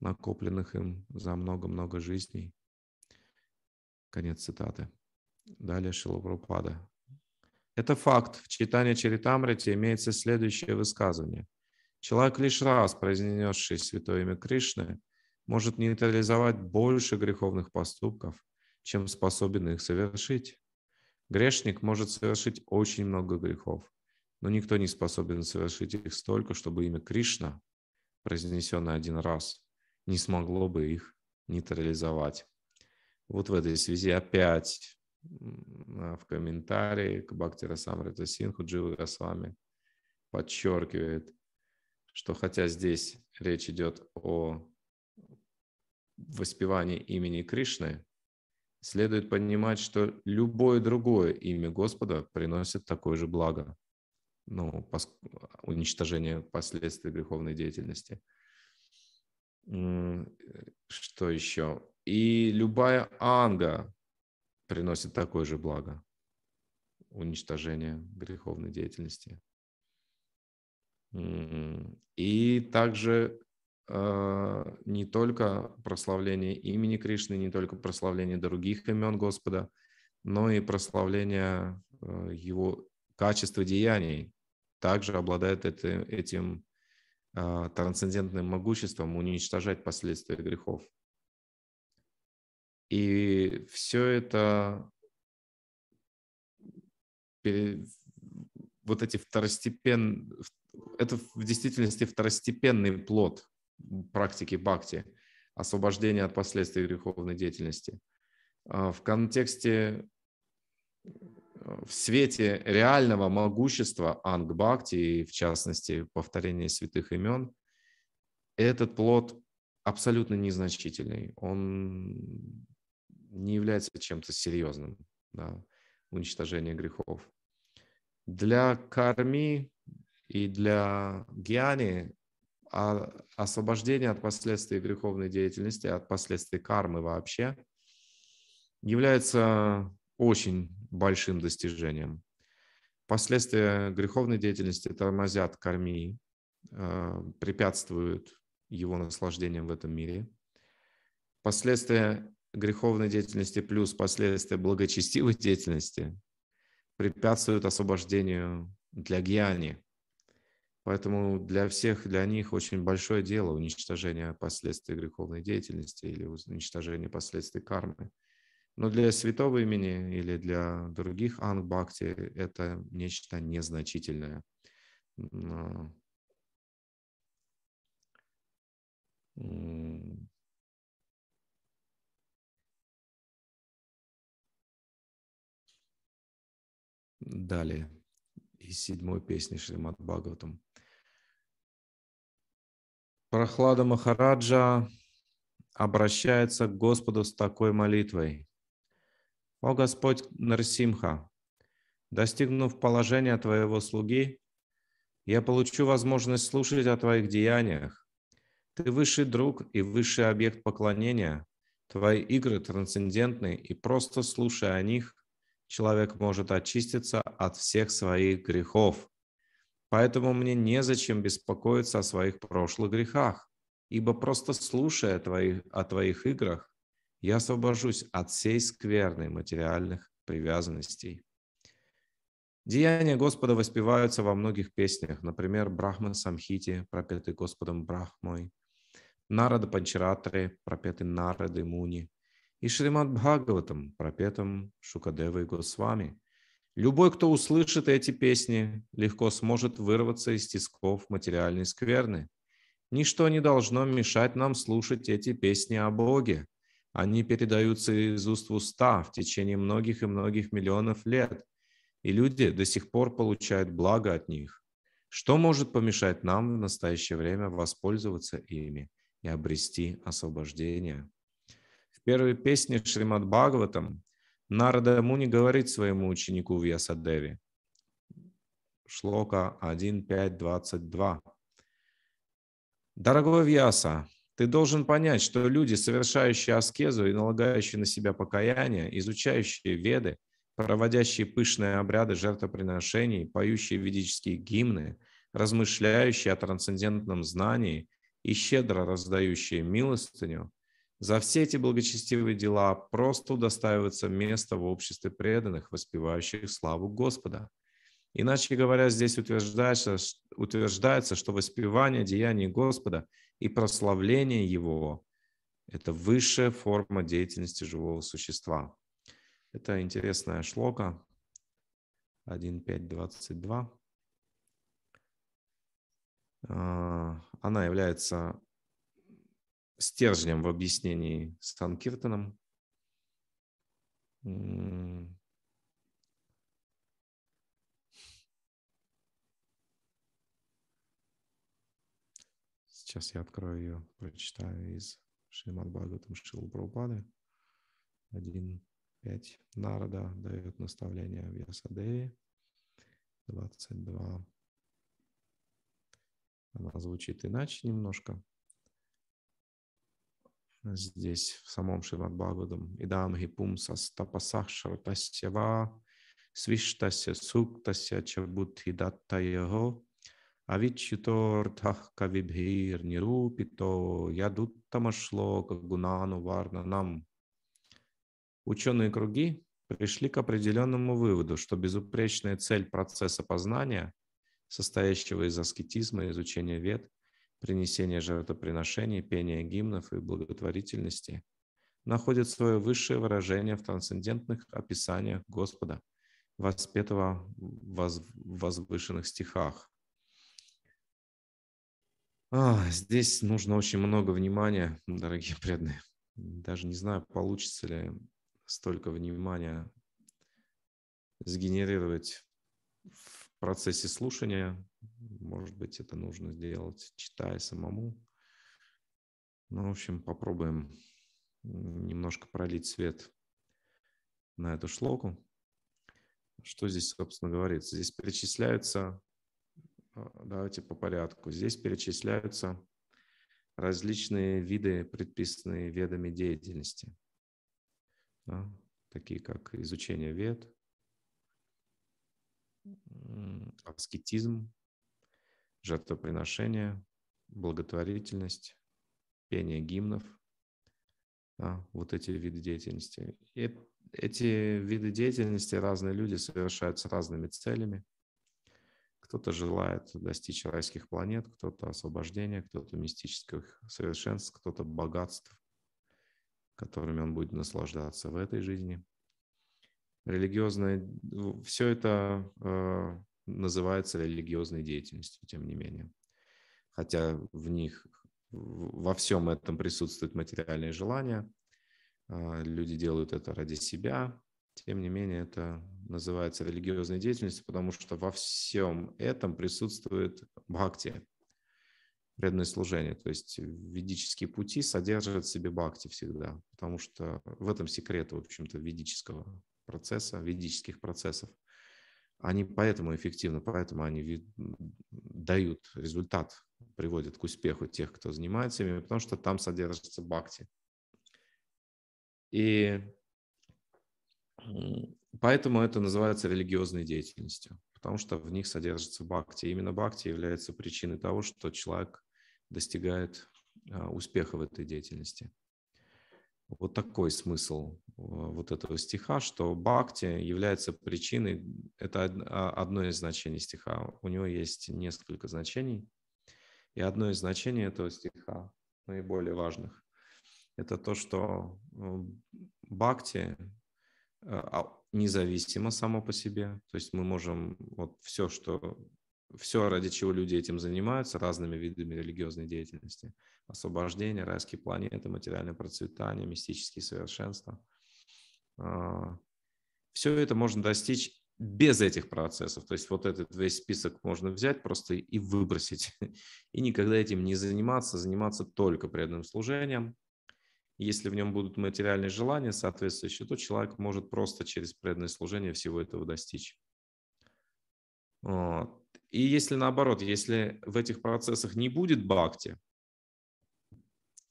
накопленных им за много-много жизней. Конец цитаты. Далее Шилапрапада. Это факт. В читании Чаритамрити имеется следующее высказывание. Человек, лишь раз произнесший святое имя Кришны, может нейтрализовать больше греховных поступков, чем способен их совершить. Грешник может совершить очень много грехов, но никто не способен совершить их столько, чтобы имя Кришна, произнесенное один раз, не смогло бы их нейтрализовать. Вот в этой связи опять а, в комментарии к Бхакти Расамрита Синху Джива Госвами подчеркивает, что хотя здесь речь идет о воспевании имени Кришны, следует понимать, что любое другое имя Господа приносит такое же благо, ну, уничтожение последствий греховной деятельности. Что еще? И любая анга приносит такое же благо, уничтожение греховной деятельности. И также а, не только прославление имени Кришны, не только прославление других имен Господа, но и прославление а, его качества деяний. Также обладает это, этим а, трансцендентным могуществом уничтожать последствия грехов. И все это, вот эти второстепен, это в действительности второстепенный плод практики бхакти, освобождения от последствий греховной деятельности. А, в контексте, э, в свете реального могущества ангбхакти и, в частности, повторения святых имен, этот плод абсолютно незначительный. Он не является чем-то серьезным, да, уничтожение грехов. Для карми и для гьяни освобождение от последствий греховной деятельности, от последствий кармы вообще, является очень большим достижением. Последствия греховной деятельности тормозят карми, э, препятствуют его наслаждениям в этом мире. Последствия греховной деятельности плюс последствия благочестивой деятельности препятствуют освобождению для гьяни – Поэтому для всех, для них очень большое дело уничтожение последствий греховной деятельности или уничтожение последствий кармы. Но для святого имени или для других ангбакти это нечто незначительное. Далее. Из седьмой песни Шримад Бхагаватам. Прохлада Махараджа обращается к Господу с такой молитвой. «О Господь Нарсимха, достигнув положения Твоего слуги, я получу возможность слушать о Твоих деяниях. Ты высший друг и высший объект поклонения. Твои игры трансцендентны, и просто слушая о них, человек может очиститься от всех своих грехов. Поэтому мне незачем беспокоиться о своих прошлых грехах, ибо просто слушая твои, о твоих играх, я освобожусь от всей скверной материальных привязанностей. Деяния Господа воспеваются во многих песнях, например, Брахма Самхити, пропетый Господом Брахмой, Нарада Панчаратре, пропетый Нарады Муни, и Шримад Бхагаватам, пропетом Шукадевой Госвами – Любой, кто услышит эти песни, легко сможет вырваться из тисков материальной скверны. Ничто не должно мешать нам слушать эти песни о Боге. Они передаются из уст в уста в течение многих и многих миллионов лет, и люди до сих пор получают благо от них. Что может помешать нам в настоящее время воспользоваться ими и обрести освобождение? В первой песне Шримад Бхагаватам Нарада Муни говорит своему ученику в Ясадеве. Шлока 1.5.22. Дорогой Вьяса, ты должен понять, что люди, совершающие аскезу и налагающие на себя покаяние, изучающие веды, проводящие пышные обряды жертвоприношений, поющие ведические гимны, размышляющие о трансцендентном знании и щедро раздающие милостыню, за все эти благочестивые дела просто удостаивается место в обществе преданных, воспевающих славу Господа. Иначе говоря, здесь утверждается, утверждается что воспевание деяний Господа и прославление Его – это высшая форма деятельности живого существа. Это интересная шлока 1.5.22. А, она является стержнем в объяснении с Санкиртоном. Сейчас я открою ее, прочитаю из Шримад Бхагаватам Шилу Прабхупады. 1.5. Нарада дает наставление в Ясадеве. 22. Она звучит иначе немножко здесь в самом Шиват Бхагавадам. Идам гипум састапасах шратасья ва свиштасья суктасья чабудхи датта его авичитортах кавибхир нирупито ядуттамашлока гунану нам Ученые круги пришли к определенному выводу, что безупречная цель процесса познания, состоящего из аскетизма и изучения вед, принесения жертвоприношений, пения гимнов и благотворительности находит свое высшее выражение в трансцендентных описаниях Господа, воспетого в возвышенных стихах. А, здесь нужно очень много внимания, дорогие преданные. Даже не знаю, получится ли столько внимания сгенерировать в процессе слушания, может быть, это нужно сделать, читая самому. Ну, в общем, попробуем немножко пролить свет на эту шлоку. Что здесь, собственно, говорится? Здесь перечисляются, а, давайте по порядку, здесь перечисляются различные виды, предписанные ведами деятельности, да? такие как изучение вед, аскетизм, жертвоприношение, благотворительность, пение гимнов, да, вот эти виды деятельности. И эти виды деятельности разные люди совершают с разными целями. Кто-то желает достичь райских планет, кто-то освобождения, кто-то мистических совершенств, кто-то богатств, которыми он будет наслаждаться в этой жизни – религиозная все это э, называется религиозной деятельностью, тем не менее. Хотя в них, во всем этом присутствуют материальные желания, э, люди делают это ради себя, тем не менее это называется религиозной деятельностью, потому что во всем этом присутствует бхакти, преданное служение. То есть ведические пути содержат в себе бхакти всегда, потому что в этом секрет, в общем-то, ведического процесса, ведических процессов. Они поэтому эффективны, поэтому они дают результат, приводят к успеху тех, кто занимается ими, потому что там содержится бхакти. И поэтому это называется религиозной деятельностью, потому что в них содержится бхакти. именно бхакти является причиной того, что человек достигает а, успеха в этой деятельности. Вот такой смысл э, вот этого стиха, что бхакти является причиной, это а, одно из значений стиха. У него есть несколько значений, и одно из значений этого стиха, наиболее важных, это то, что э, бхакти э, а, независимо само по себе, то есть мы можем вот все, что все, ради чего люди этим занимаются, разными видами религиозной деятельности. Освобождение, райские планеты, материальное процветание, мистические совершенства. А, все это можно достичь без этих процессов. То есть вот этот весь список можно взять просто и выбросить. И никогда этим не заниматься, заниматься только преданным служением. Если в нем будут материальные желания соответствующие, то человек может просто через преданное служение всего этого достичь. Вот. И если наоборот, если в этих процессах не будет бхакти,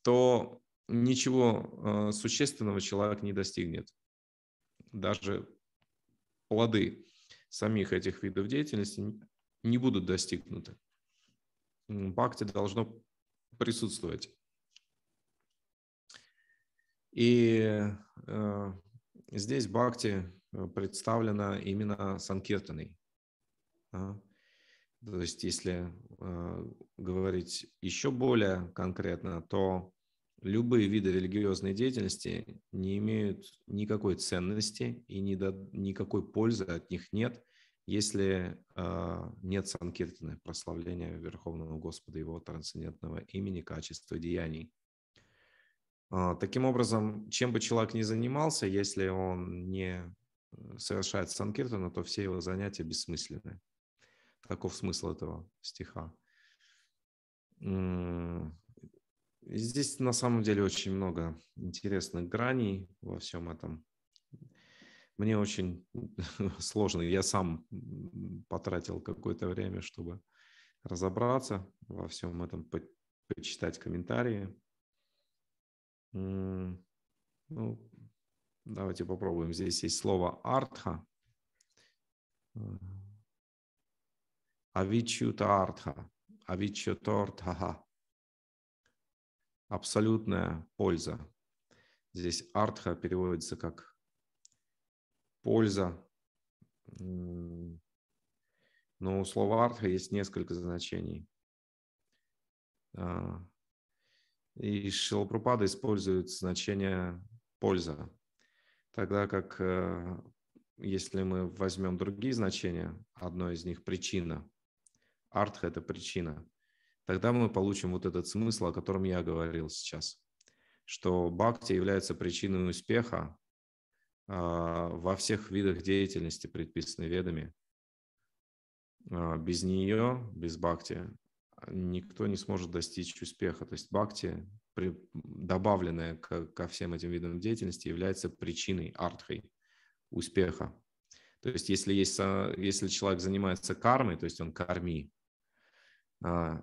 то ничего э, существенного человек не достигнет. Даже плоды самих этих видов деятельности не будут достигнуты. Бхакти должно присутствовать. И э, здесь бхакти э, представлена именно санкиртаной. А. То есть, если э, говорить еще более конкретно, то любые виды религиозной деятельности не имеют никакой ценности и ни до, никакой пользы от них нет, если э, нет санкиртаны, прославления Верховного Господа, Его трансцендентного имени, качества деяний. Э, таким образом, чем бы человек ни занимался, если он не э, совершает санкиртану, то все его занятия бессмысленны. Таков смысл этого стиха. Здесь на самом деле очень много интересных граней во всем этом. Мне очень сложно. Я сам потратил какое-то время, чтобы разобраться во всем этом, по почитать комментарии. Ну, давайте попробуем. Здесь есть слово артха. Э, авичютартха, авичютортха. Абсолютная польза. Здесь артха переводится как польза. Но у слова артха есть несколько значений. А, и Шилапрупада использует значение польза. Тогда как э, если мы возьмем другие значения, одно из них – причина, артха – это причина. Тогда мы получим вот этот смысл, о котором я говорил сейчас, что бхакти является причиной успеха а, во всех видах деятельности, предписанной ведами. А, без нее, без бхакти, никто не сможет достичь успеха. То есть бхакти, при, добавленная ко, ко всем этим видам деятельности, является причиной, артхой успеха. То есть если, есть, если человек занимается кармой, то есть он карми, а,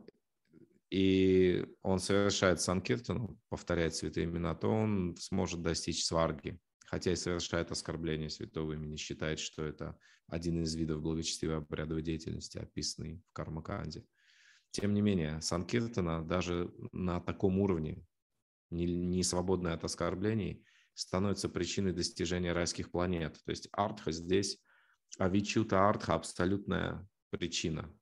и он совершает Санкиртану, повторяет святые имена, то он сможет достичь сварги, хотя и совершает оскорбление святого имени, считает, что это один из видов благочестивой обрядовой деятельности, описанный в Кармаканде. Тем не менее, Санкиртана даже на таком уровне, не, не свободная от оскорблений, становится причиной достижения райских планет. То есть артха здесь, авичута артха – абсолютная причина,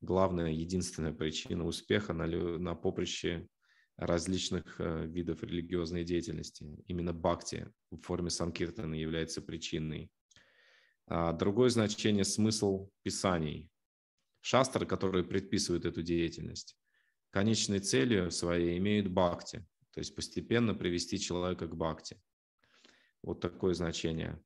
главная, единственная причина успеха на, на поприще различных э, видов религиозной деятельности. Именно бхакти в форме санкиртана является причиной. А другое значение – смысл писаний. шастры которые предписывают эту деятельность, конечной целью своей имеют бхакти, то есть постепенно привести человека к бхакти. Вот такое значение.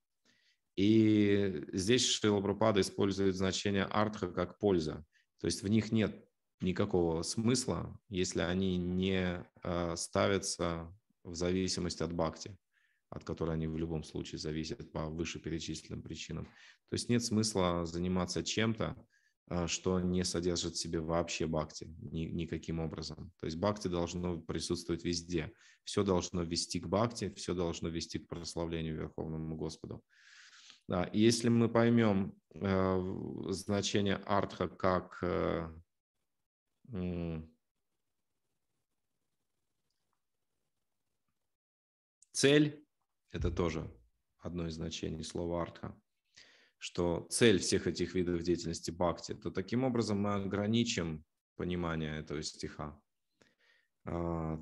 И здесь Шрила Прабхупада использует значение артха как польза. То есть в них нет никакого смысла, если они не а, ставятся в зависимости от бхакти, от которой они в любом случае зависят по вышеперечисленным причинам. То есть нет смысла заниматься чем-то, а, что не содержит в себе вообще бхакти ни, никаким образом. То есть бхакти должно присутствовать везде. Все должно вести к бхакти, все должно вести к прославлению Верховному Господу. Да, если мы поймем э, значение артха как э, э, цель, это тоже одно из значений слова артха, что цель всех этих видов деятельности бхакти, то таким образом мы ограничим понимание этого стиха. А,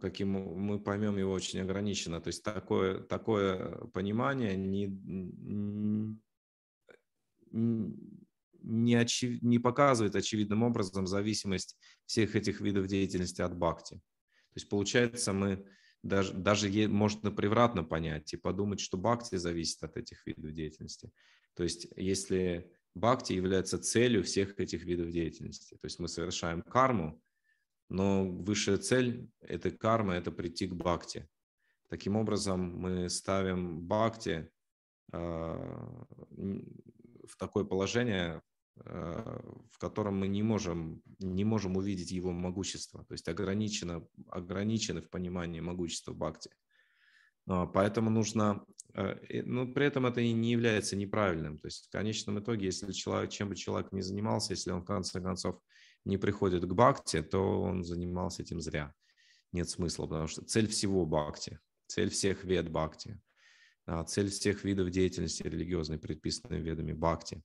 каким мы поймем его очень ограниченно. То есть такое, такое понимание не, не, очев, не показывает очевидным образом зависимость всех этих видов деятельности от бхакти. То есть получается, мы даже, даже е, можно превратно понять и подумать, что бхакти зависит от этих видов деятельности. То есть если бхакти является целью всех этих видов деятельности, то есть мы совершаем карму, но высшая цель – этой кармы это прийти к бхакти. Таким образом, мы ставим бхакти а, в такое положение, а, в котором мы не можем, не можем увидеть его могущество, то есть ограничено, ограничены в понимании могущества бхакти. А, поэтому нужно, но при этом это и не является неправильным. То есть в конечном итоге, если человек, чем бы человек ни занимался, если он в конце концов не приходит к бхакти, то он занимался этим зря. Нет смысла, потому что цель всего бхакти, цель всех вед бхакти, а цель всех видов деятельности религиозной, предписанной ведами бхакти.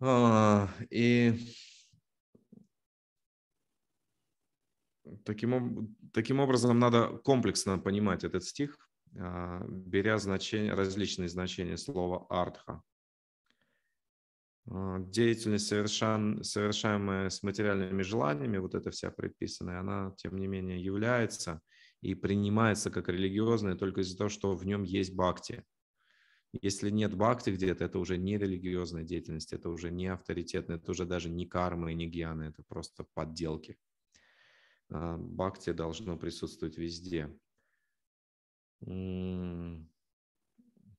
А, и таким, таким образом надо комплексно понимать этот стих, а, беря значение, различные значения слова «артха». А, деятельность, совершен, совершаемая с материальными желаниями, вот эта вся предписанная, она, тем не менее, является и принимается как религиозная только из-за того, что в нем есть бхакти. Если нет бхакти где-то, это уже не религиозная деятельность, это уже не авторитетная, это уже даже не карма и не гьяна, это просто подделки. А, бхакти должно присутствовать везде.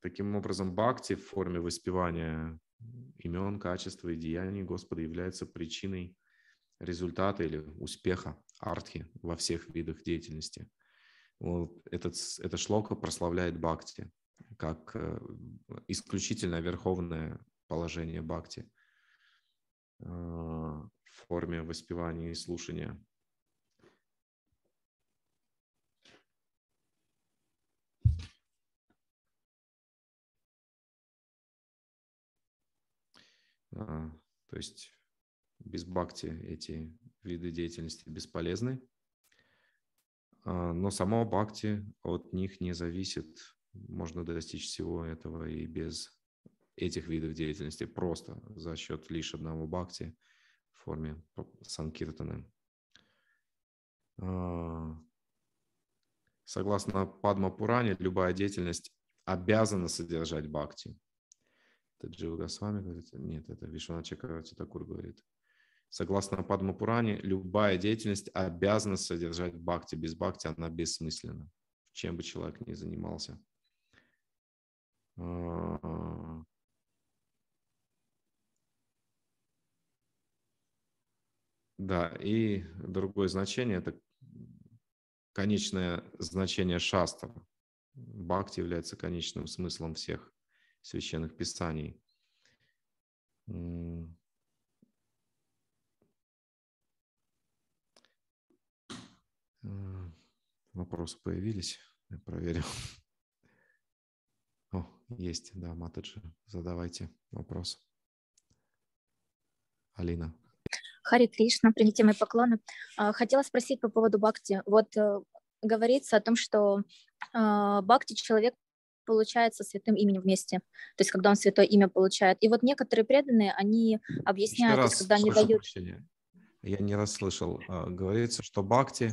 Таким образом, бхакти в форме воспевания имен, качества и деяний Господа является причиной результата или успеха артхи во всех видах деятельности. Вот этот, эта шлока прославляет бхакти как э, исключительно верховное положение бхакти э, в форме воспевания и слушания А, то есть без бхакти эти виды деятельности бесполезны. А, но само бхакти от них не зависит. Можно достичь всего этого и без этих видов деятельности просто за счет лишь одного бхакти в форме санкиртаны. А, согласно Падма Пуране, любая деятельность обязана содержать бхакти. Это Джива Госвами говорит, нет, это Вишвана Чакравати Такур говорит. Согласно Падма Пуране, любая деятельность обязана содержать бхакти. Без бхакти она бессмысленна, чем бы человек ни занимался. А, да, и другое значение – это конечное значение шастра. Бхакти является конечным смыслом всех священных писаний. Э, вопросы появились? Я проверил. О, есть, да, Матаджи, задавайте вопрос. Алина. Хари Кришна, принятие мои поклоны. А, хотела спросить по поводу бхакти. Вот э, говорится о том, что э, бхакти человек получается святым именем вместе. То есть, когда он святое имя получает. И вот некоторые преданные, они объясняют, раз, когда не дают... Прощения. Я не расслышал. А, говорится, что бхакти...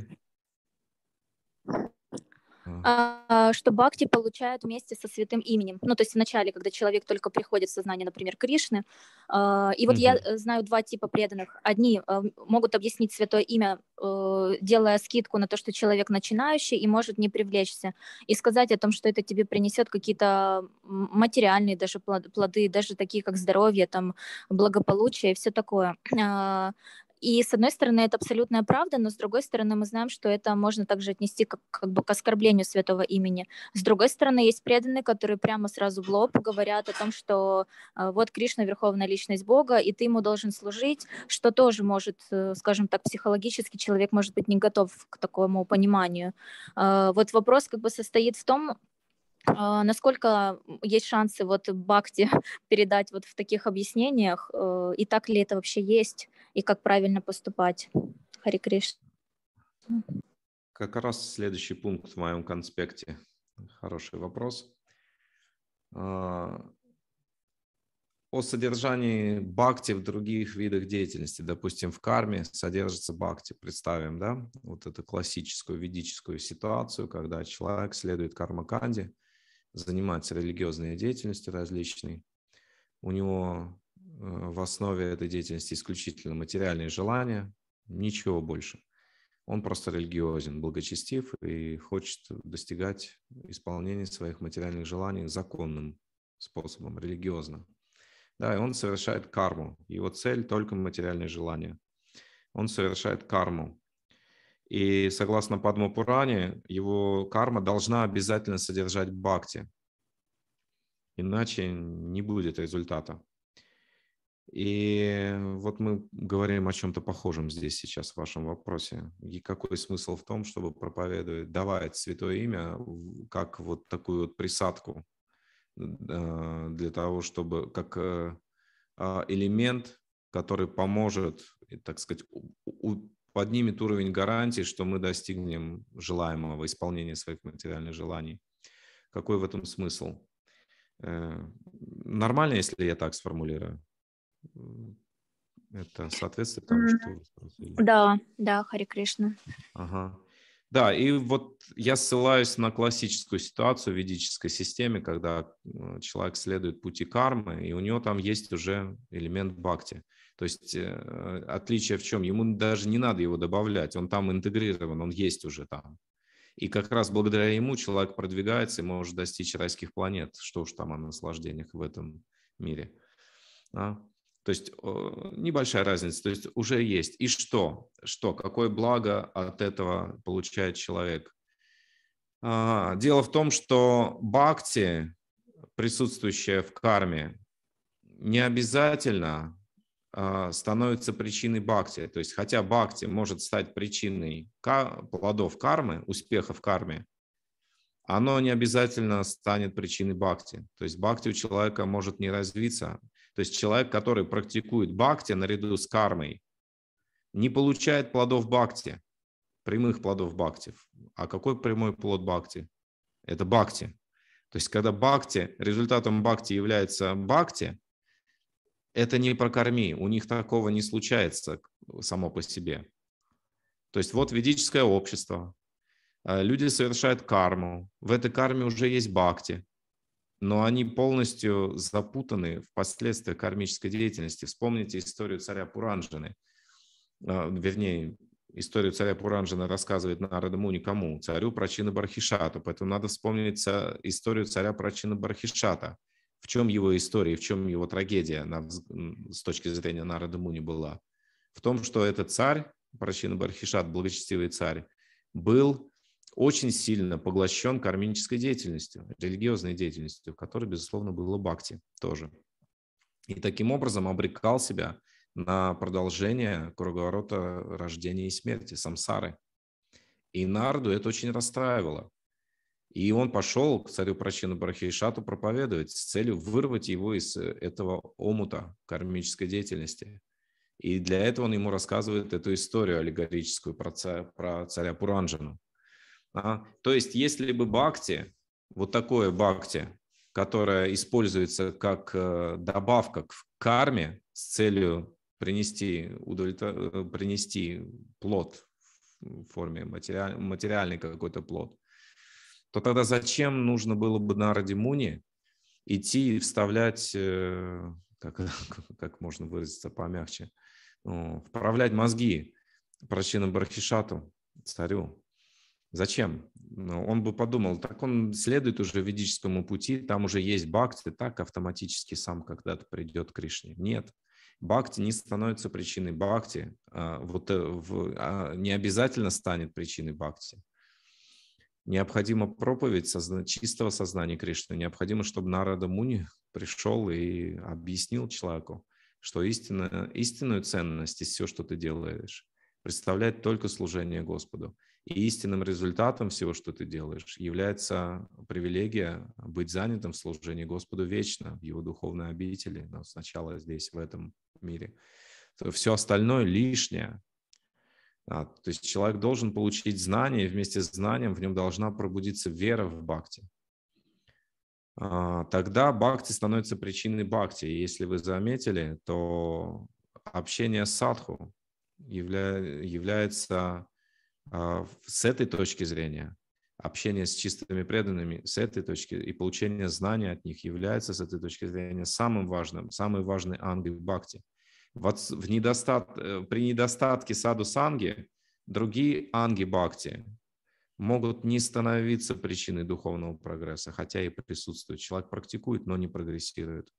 А, что бхакти получают вместе со святым именем. Ну, то есть вначале, когда человек только приходит в сознание, например, Кришны. А, и вот uh-huh. я э, знаю два типа преданных. Одни э, могут объяснить святое имя, э, делая скидку на то, что человек начинающий и может не привлечься, и сказать о том, что это тебе принесет какие-то материальные даже плоды, даже такие, как здоровье, там, благополучие и все такое. А, и с одной стороны, это абсолютная правда, но с другой стороны, мы знаем, что это можно также отнести как, как бы к оскорблению святого имени. С другой стороны, есть преданные, которые прямо сразу в лоб говорят о том, что э, вот Кришна — верховная личность Бога, и ты ему должен служить, что тоже может, э, скажем так, психологически человек может быть не готов к такому пониманию. Э, вот вопрос как бы состоит в том, а, насколько есть шансы вот Бакти передать вот в таких объяснениях, э, и так ли это вообще есть, и как правильно поступать? Хари Кришна. Как раз следующий пункт в моем конспекте. Хороший вопрос. А, о содержании бхакти в других видах деятельности. Допустим, в карме содержится бхакти. Представим, да, вот эту классическую ведическую ситуацию, когда человек следует кармаканде занимается религиозной деятельностью различной. У него э, в основе этой деятельности исключительно материальные желания, ничего больше. Он просто религиозен, благочестив и хочет достигать исполнения своих материальных желаний законным способом, религиозно. Да, и он совершает карму. Его цель только материальные желания. Он совершает карму. И согласно Падма Пуране, его карма должна обязательно содержать бхакти. Иначе не будет результата. И вот мы говорим о чем-то похожем здесь сейчас в вашем вопросе. И какой смысл в том, чтобы проповедовать, давать святое имя как вот такую вот присадку э, для того, чтобы как э, э, элемент, который поможет, так сказать, поднимет уровень гарантий, что мы достигнем желаемого исполнения своих материальных желаний. Какой в этом смысл? Э, нормально, если я так сформулирую? Это соответствует тому, что вы спросили? Да, да, Хари Кришна. Ага. Да, и вот я ссылаюсь на классическую ситуацию в ведической системе, когда э, человек следует пути кармы, и у него там есть уже элемент бхакти. То есть э, отличие в чем? Ему даже не надо его добавлять, он там интегрирован, он есть уже там. И как раз благодаря ему человек продвигается и может достичь райских планет, что уж там о наслаждениях в этом мире. Да? То есть небольшая разница, то есть уже есть. И что? Что? Какое благо от этого получает человек? А, дело в том, что бхакти, присутствующая в карме, не обязательно а, становится причиной бхакти. То есть хотя бхакти может стать причиной плодов кармы, успеха в карме, оно не обязательно станет причиной бхакти. То есть бхакти у человека может не развиться. То есть человек, который практикует бхакти наряду с кармой, не получает плодов бхакти, прямых плодов бхакти. А какой прямой плод бхакти? Это бхакти. То есть когда бхакти, результатом бхакти является бхакти – это не прокорми, у них такого не случается само по себе. То есть вот ведическое общество, а, люди совершают карму, в этой карме уже есть бхакти, но они полностью запутаны в последствиях кармической деятельности. Вспомните историю царя Пуранжины, а, вернее, историю царя Пуранжина рассказывает Нарада Муни кому? Царю Прачина Бархишата. Поэтому надо вспомнить историю царя Прачина Бархишата – в чем его история, в чем его трагедия на, с точки зрения Нарада Муни была? В том, что этот царь, Парашина Бархишат, благочестивый царь, был очень сильно поглощен кармической деятельностью, религиозной деятельностью, в которой, безусловно, было бхакти тоже. И таким образом обрекал себя на продолжение круговорота рождения и смерти, самсары. И Нарду это очень расстраивало. И он пошел к царю Прачину Барахишату проповедовать с целью вырвать его из э, этого омута кармической деятельности. И для этого он ему рассказывает эту историю аллегорическую про царя, про царя Пуранджану. А, то есть, если бы бхакти, вот такое бхакти, которое используется как э, добавка к карме с целью принести, удовлетвор... принести плод в форме материаль... материальный какой-то плод, то тогда зачем нужно было бы на Радимуне идти и вставлять, э, как, как можно выразиться помягче, ну, вправлять мозги прочинам Бархишату, царю? Зачем? Ну, он бы подумал, так он следует уже ведическому пути, там уже есть бхакти, так автоматически сам когда-то придет к Кришне. Нет. Бхакти не становится причиной бхакти, а вот э, в, а не обязательно станет причиной бхакти необходима проповедь созна- чистого сознания Кришны. Необходимо, чтобы Нарада Муни пришел и объяснил человеку, что истина, истинную ценность из всего, что ты делаешь, представляет только служение Господу. И истинным результатом всего, что ты делаешь, является привилегия быть занятым в служении Господу вечно, в его духовной обители, но сначала здесь, в этом мире. То все остальное лишнее, а, то есть человек должен получить знания, и вместе с знанием в нем должна пробудиться вера в бхакти. А, тогда бхакти становится причиной бхакти. И если вы заметили, то общение с садху явля... является а, с этой точки зрения, общение с чистыми преданными с этой точки и получение знания от них является с этой точки зрения самым важным, самой важной ангой бхакти. В, в недостат... Э, при недостатке саду санги другие анги бхакти могут не становиться причиной духовного прогресса, хотя и присутствует Человек практикует, но не прогрессирует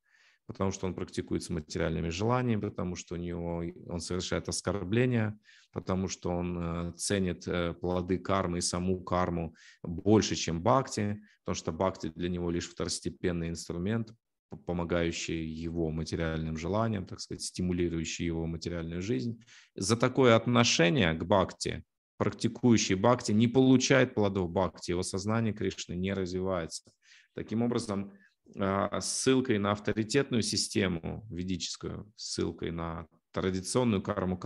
потому что он практикует с материальными желаниями, потому что у него он совершает оскорбления, потому что он э, ценит э, плоды кармы и саму карму больше, чем бхакти, потому что бхакти для него лишь второстепенный инструмент помогающие его материальным желаниям, так сказать, стимулирующие его материальную жизнь. За такое отношение к бхакти практикующий бхакти не получает плодов бхакти, его сознание Кришны не развивается. Таким образом, а, ссылкой на авторитетную систему ведическую, ссылкой на традиционную карму,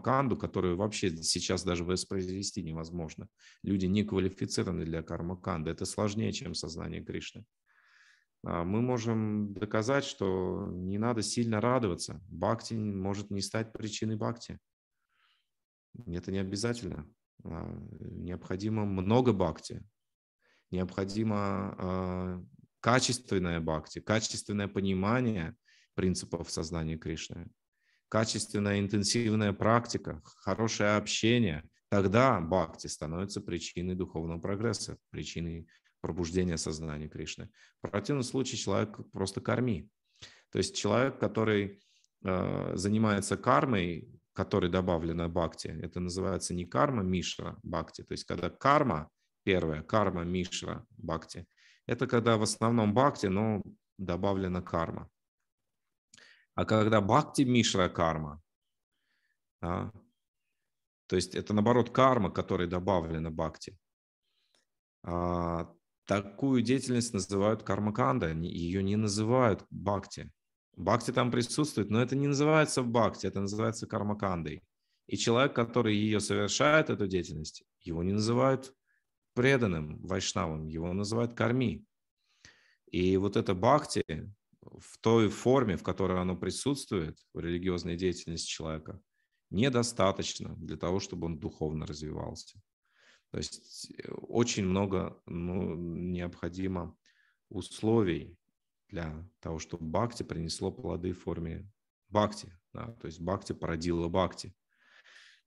канду, которую вообще сейчас даже воспроизвести невозможно. Люди не квалифицированы для кармы канды. Это сложнее, чем сознание Кришны. А мы можем доказать, что не надо сильно радоваться. Бхакти может не стать причиной бхакти. Это не обязательно. А, необходимо много бхакти. Необходимо а, качественное бхакти, качественное понимание принципов сознания Кришны, качественная интенсивная практика, хорошее общение. Тогда бхакти становится причиной духовного прогресса, причиной пробуждение сознания Кришны. В противном случае человек просто корми. То есть человек, который э, занимается кармой, которой добавлена бхакти, это называется не карма Мишра бхакти, то есть когда карма, первая, карма Мишра бхакти, это когда в основном бхакти, но добавлена карма. А когда бхакти Мишра карма, да, то есть это наоборот карма, которой добавлена бхакти, а, Такую деятельность называют кармаканда, ее не называют бхакти. Бхакти там присутствует, но это не называется бхакти, это называется кармакандой. И человек, который ее совершает, эту деятельность, его не называют преданным вайшнавом, его называют карми. И вот это бхакти в той форме, в которой оно присутствует, в религиозной деятельности человека, недостаточно для того, чтобы он духовно развивался. То есть э, очень много ну, необходимо условий для того, чтобы бхакти принесло плоды в форме бхакти. Да? То есть бхакти породила бхакти.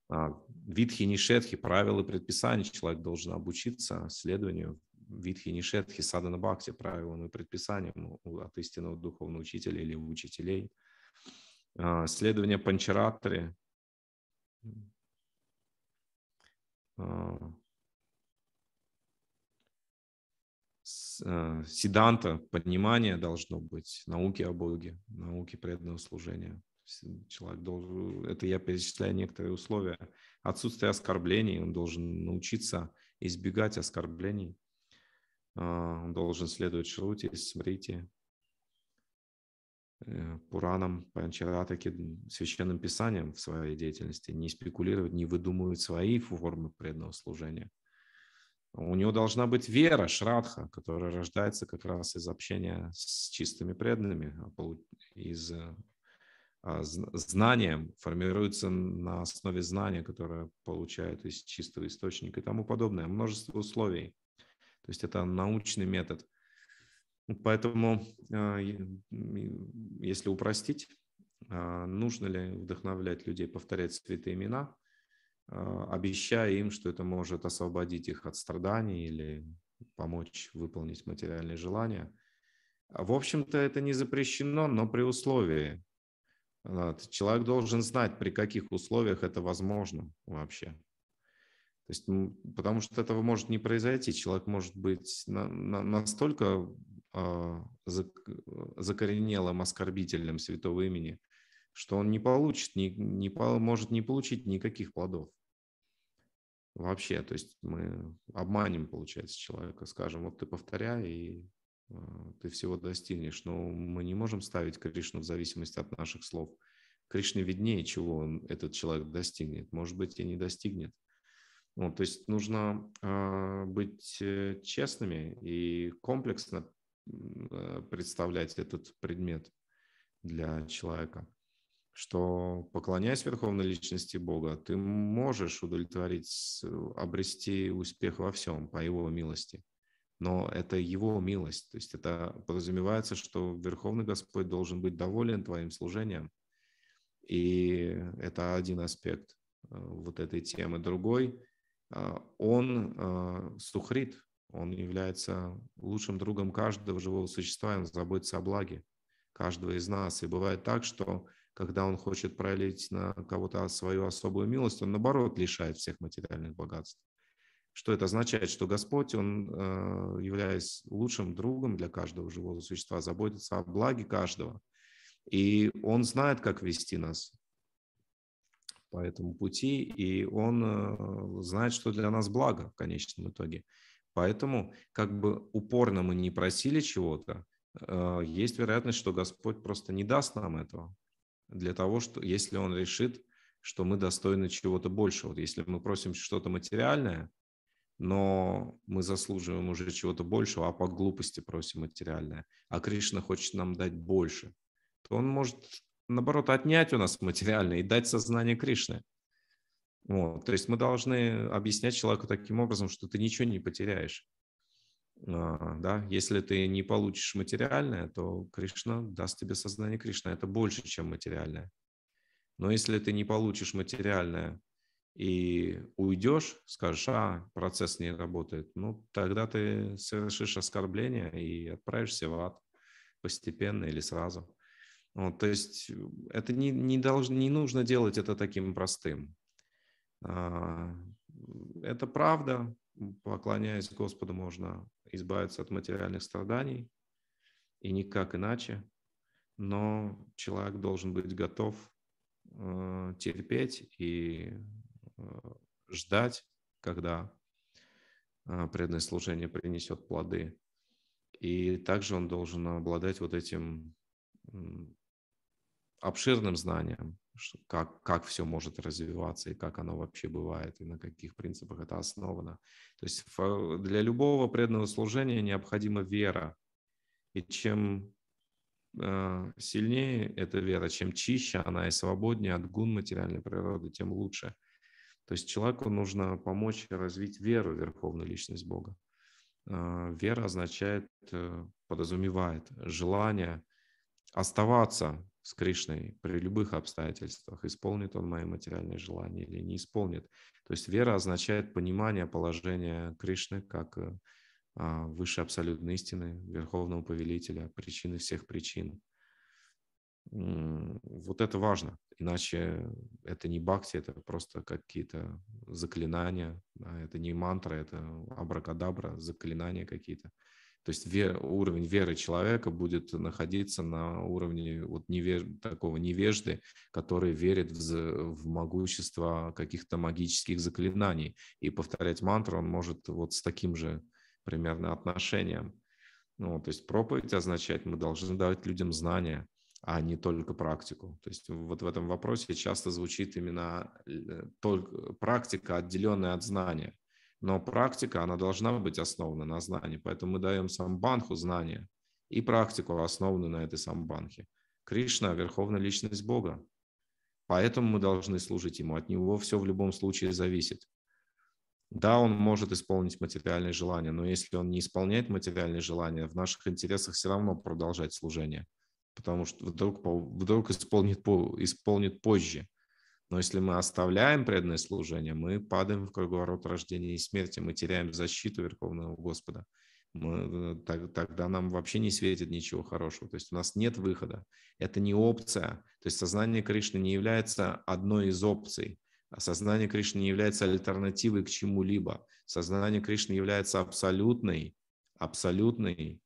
А, витхи нишетхи, правила и предписания. Человек должен обучиться следованию витхи нишетхи, садана бхакти, правилам и предписаниям от истинного духовного учителя или учителей. А, следование панчаратры, а, Э, седанта, понимание должно быть, науки о Боге, науки преданного служения. Человек должен, это я перечисляю некоторые условия, отсутствие оскорблений, он должен научиться избегать оскорблений, а, он должен следовать шруте, Смотрите, э, Пуранам, Панчаратаке, священным писанием в своей деятельности, не спекулировать, не выдумывать свои формы преданного служения – у него должна быть вера, шрадха, которая рождается как раз из общения с чистыми преданными, а из э, а, знания, формируется на основе знания, которое получают из чистого источника и тому подобное. Множество условий. То есть это научный метод. Поэтому, а, если упростить, нужно ли вдохновлять людей повторять святые имена? А, обещая им, что это может освободить их от страданий или помочь выполнить материальные желания. А, в общем-то, это не запрещено, но при условии. Человек должен знать, при каких условиях это возможно вообще. То есть, потому что этого может не произойти. Человек может быть на, на, настолько а, э, закоренелым оскорбителем святого имени, что он не получит, не, не, может не получить никаких плодов. Вообще, то есть мы обманем, получается, человека, скажем, вот ты повторяй, и э, ты всего достигнешь. Но мы не можем ставить Кришну в зависимости от наших слов. Кришне виднее, чего он, этот человек достигнет. Может быть, и не достигнет. Ну, то есть нужно э, быть э, честными и комплексно э, представлять этот предмет для человека что поклоняясь Верховной Личности Бога, ты можешь удовлетворить, обрести успех во всем по Его милости. Но это Его милость, то есть это подразумевается, что Верховный Господь должен быть доволен твоим служением. И это один аспект э, вот этой темы. Другой, э, он э, сухрит, он является лучшим другом каждого живого существа, он заботится о благе каждого из нас. И бывает так, что когда он хочет пролить на кого-то свою особую милость, он наоборот лишает всех материальных богатств. Что это означает? Что Господь, Он, э, являясь лучшим другом для каждого живого существа, заботится о благе каждого. И Он знает, как вести нас по этому пути, и Он э, знает, что для нас благо в конечном итоге. Поэтому, как бы упорно мы не просили чего-то, э, есть вероятность, что Господь просто не даст нам этого для того, что если он решит, что мы достойны чего-то большего. Вот если мы просим что-то материальное, но мы заслуживаем уже чего-то большего, а по глупости просим материальное, а Кришна хочет нам дать больше, то он может, наоборот, отнять у нас материальное и дать сознание Кришны. Вот. То есть мы должны объяснять человеку таким образом, что ты ничего не потеряешь. А, да, если ты не получишь материальное, то Кришна даст тебе сознание Кришны. Это больше, чем материальное. Но если ты не получишь материальное и уйдешь, скажешь, а, процесс не работает, ну, тогда ты совершишь оскорбление и отправишься в ад постепенно или сразу. Вот, то есть э, это не, не, должно, не нужно делать это таким простым. А, это правда, поклоняясь Господу, можно избавиться от материальных страданий, и никак иначе, но человек должен быть готов э, терпеть и э, ждать, когда э, преданное служение принесет плоды. И также он должен обладать вот этим обширным знанием, как, как все может развиваться и как оно вообще бывает, и на каких принципах это основано. То есть для любого преданного служения необходима вера. И чем э, сильнее эта вера, чем чище она и свободнее от гун материальной природы, тем лучше. То есть человеку нужно помочь развить веру в Верховную Личность Бога. Э, вера означает, э, подразумевает желание оставаться с Кришной при любых обстоятельствах, исполнит он мои материальные желания или не исполнит. То есть вера означает понимание положения Кришны как э, а, высшей абсолютной истины, верховного повелителя, причины всех причин. Вот это важно, иначе это не бхакти, это просто какие-то заклинания, а это не мантра, это абракадабра, заклинания какие-то. То есть вер, уровень веры человека будет находиться на уровне вот невеж, такого невежды, который верит в, в могущество каких-то магических заклинаний. И повторять мантру он может вот с таким же примерно отношением. Ну, то есть проповедь означает, мы должны давать людям знания, а не только практику. То есть вот в этом вопросе часто звучит именно э, только практика, отделенная от знания. Но практика, она должна быть основана на знании. Поэтому мы даем самбанху знания и практику, основанную на этой самбанхе. Кришна – верховная личность Бога. Поэтому мы должны служить Ему. От Него все в любом случае зависит. Да, он может исполнить материальные желания, но если он не исполняет материальные желания, в наших интересах все равно продолжать служение, потому что вдруг, вдруг исполнит, исполнит позже. Но если мы оставляем преданное служение, мы падаем в круговорот рождения и смерти, мы теряем защиту Верховного Господа. Мы, э, так, тогда нам вообще не светит ничего хорошего. То есть у нас нет выхода. Это не опция. То есть сознание Кришны не является одной из опций. А сознание Кришны не является альтернативой к чему-либо. Сознание Кришны является абсолютной, абсолютной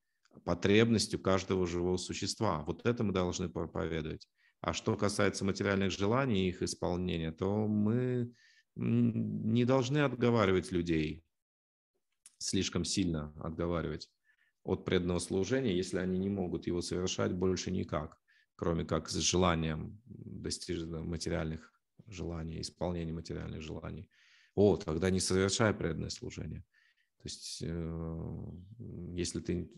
потребностью каждого живого существа. Вот это мы должны проповедовать. А что касается материальных желаний и их исполнения, то мы не должны отговаривать людей, слишком сильно отговаривать от преданного служения, если они не могут его совершать больше никак, кроме как с желанием достижения материальных желаний, исполнения материальных желаний. О, тогда не совершай преданное служение – то есть, э, если ты,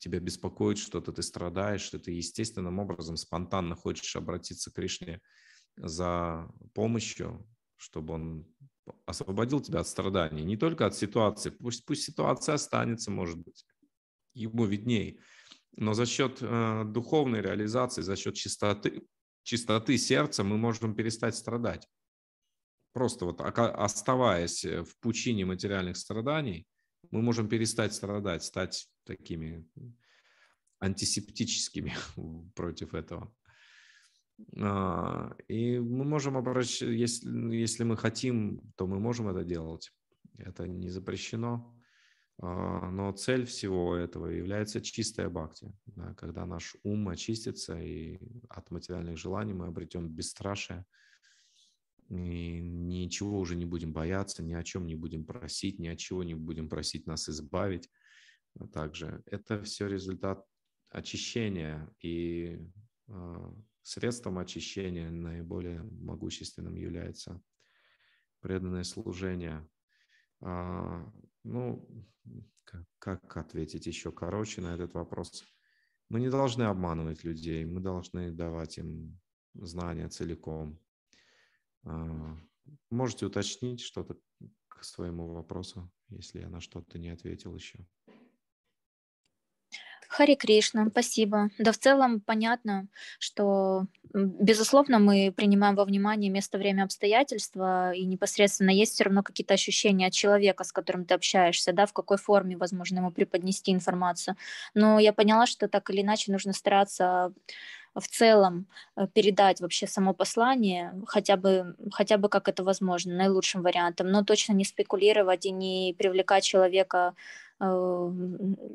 тебя беспокоит что-то, ты страдаешь, что ты естественным образом, спонтанно хочешь обратиться к Кришне за помощью, чтобы он освободил тебя от страданий, не только от ситуации. Пусть, пусть ситуация останется, может быть, ему видней. Но за счет э, духовной реализации, за счет чистоты, чистоты сердца мы можем перестать страдать. Просто вот оставаясь э, в пучине материальных страданий, мы можем перестать страдать, стать такими антисептическими против этого. А, и мы можем обращаться, если, если мы хотим, то мы можем это делать. Это не запрещено. А, но цель всего этого является чистая бхакти. когда наш ум очистится и от материальных желаний мы обретем бесстрашие – и ничего уже не будем бояться, ни о чем не будем просить, ни от чего не будем просить нас избавить. А также это все результат очищения и э, средством очищения наиболее могущественным является преданное служение. А, ну, как, как ответить еще короче на этот вопрос? Мы не должны обманывать людей, мы должны давать им знания целиком. А, можете уточнить что-то к своему вопросу, если я на что-то не ответил еще. Хари Кришна, спасибо. Да в целом понятно, что, безусловно, мы принимаем во внимание место, время, обстоятельства, и непосредственно есть все равно какие-то ощущения от человека, с которым ты общаешься, да, в какой форме, возможно, ему преподнести информацию. Но я поняла, что так или иначе нужно стараться в целом э, передать вообще само послание, хотя бы, хотя бы как это возможно, наилучшим вариантом, но точно не спекулировать и не привлекать человека э,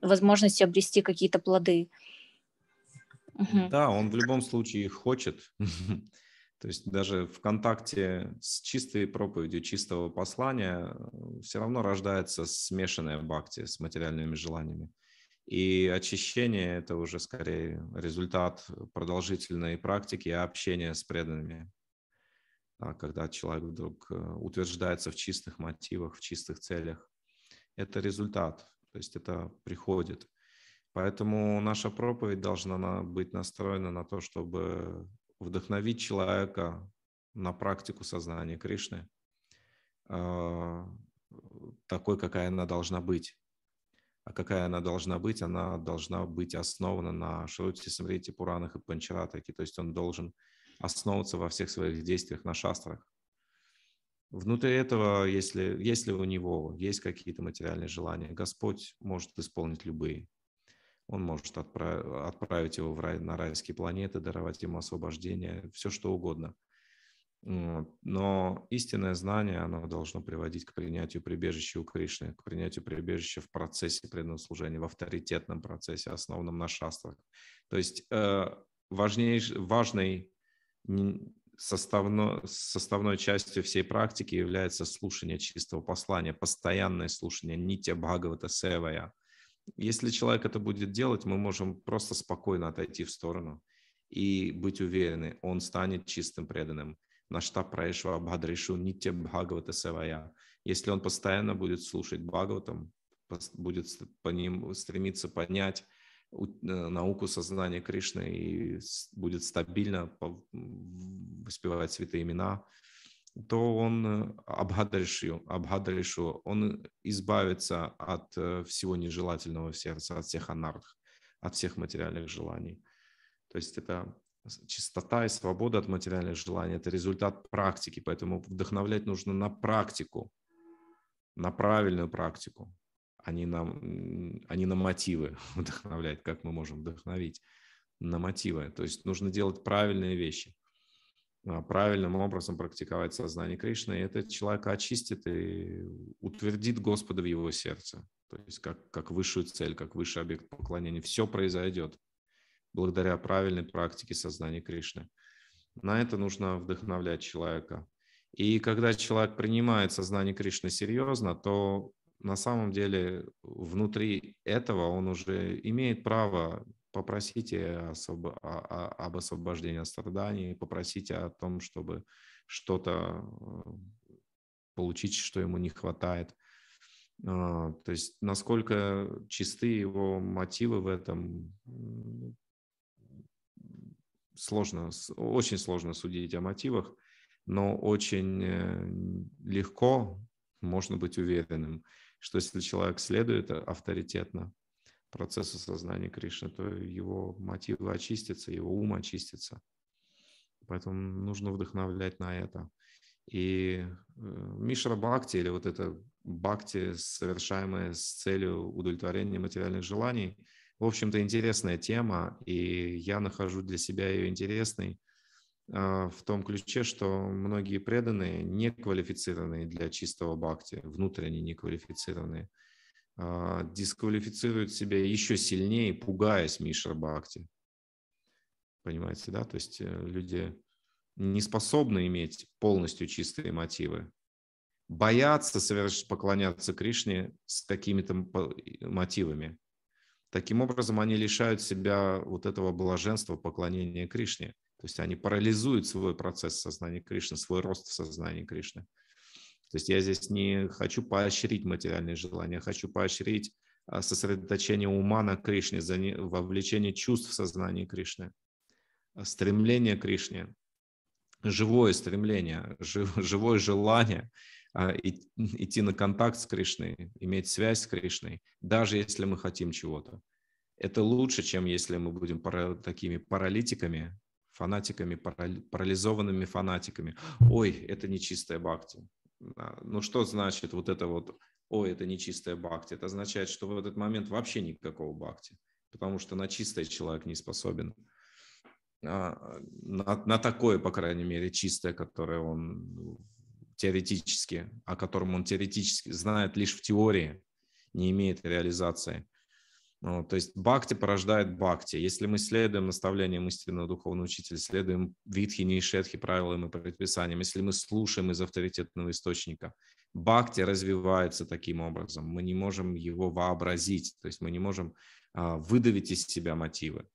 возможности обрести какие-то плоды. Угу. Да, он в любом случае хочет. То есть даже в контакте с чистой проповедью, чистого послания э, все равно рождается смешанная бхакти с материальными желаниями. И очищение – это уже скорее результат продолжительной практики и общения с преданными, когда человек вдруг э, утверждается в чистых мотивах, в чистых целях. Это результат, то есть это приходит. Поэтому наша проповедь должна быть настроена на то, чтобы вдохновить человека на практику сознания Кришны, э, такой, какая она должна быть а какая она должна быть, она должна быть основана на Шрути, Самрите, типа Пуранах и Панчаратаке. То есть он должен основываться во всех своих действиях на шастрах. Внутри этого, если, если у него есть какие-то материальные желания, Господь может исполнить любые. Он может отправ, отправить его в рай, на райские планеты, даровать ему освобождение, все что угодно – но истинное знание, оно должно приводить к принятию прибежища у Кришны, к принятию прибежища в процессе преданного служения, в авторитетном процессе, основанном на шастрах. То есть э, важнейш, важной составной составной частью всей практики является слушание чистого послания, постоянное слушание нитя Бхагавата Севая. Если человек это будет делать, мы можем просто спокойно отойти в сторону и быть уверены, он станет чистым преданным нашта праешва бхадришу нитя бхагавата савая. Если он постоянно будет слушать Бхагаватам, будет по ним стремиться понять э, науку сознания Кришны и будет стабильно воспевать святые имена, то он обхадришу, э, обхадришу, он избавится от э, всего нежелательного в сердце, от всех анарх, от всех материальных желаний. То есть это чистота и свобода от материальных желаний – это результат практики, поэтому вдохновлять нужно на практику, на правильную практику, а не на, а не на мотивы вдохновлять, как мы можем вдохновить на мотивы. То есть нужно делать правильные вещи, а, правильным образом практиковать сознание Кришны, и это человека очистит и утвердит Господа в его сердце. То есть как, как высшую цель, как высший объект поклонения. Все произойдет – благодаря правильной практике сознания Кришны. На это нужно вдохновлять человека. И когда человек принимает сознание Кришны серьезно, то на самом деле внутри этого он уже имеет право попросить о а, а, об освобождении от страданий, попросить о том, чтобы что-то э, получить, что ему не хватает. А, то есть насколько чисты его мотивы в этом, сложно, очень сложно судить о мотивах, но очень э, легко можно быть уверенным, что если человек следует э, авторитетно процессу сознания Кришны, то его мотивы очистятся, его ум очистится. Поэтому нужно вдохновлять на это. И э, Мишра Бхакти, или вот это Бхакти, совершаемое с целью удовлетворения материальных желаний, в общем-то, интересная тема, и я нахожу для себя ее интересной а, в том ключе, что многие преданные не квалифицированные для чистого бхакти, внутренне неквалифицированные а, дисквалифицируют себя еще сильнее, пугаясь Мишра Бхакти. Понимаете, да? То есть э, люди не способны иметь полностью чистые мотивы, боятся совершенно поклоняться Кришне с какими-то мотивами. Таким образом, они лишают себя вот этого блаженства поклонения Кришне. То есть они парализуют свой процесс сознания Кришны, свой рост в сознании Кришны. То есть я здесь не хочу поощрить материальные желания, я хочу поощрить а, сосредоточение ума на Кришне, вовлечение чувств в сознание Кришны, а, стремление к Кришне, живое стремление, живое желание а, идти на контакт с Кришной, иметь связь с Кришной, даже если мы хотим чего-то. Это лучше, чем если мы будем пара- такими паралитиками, фанатиками, парали- парализованными фанатиками. Ой, это нечистая бхакти. А, ну что значит вот это вот, ой, это нечистая бхакти? Это означает, что в этот момент вообще никакого бхакти, потому что на чистое человек не способен а, на, на такое, по крайней мере, чистое, которое он теоретически, о котором он теоретически знает лишь в теории, не имеет реализации. Ну, то есть бхакти порождает бхакти. Если мы следуем наставлениям истинного духовного учителя, следуем витхи, нишетхи, правилам и предписаниям, если мы слушаем из авторитетного источника, бхакти развивается таким образом. Мы не можем его вообразить, то есть мы не можем а, выдавить из себя мотивы.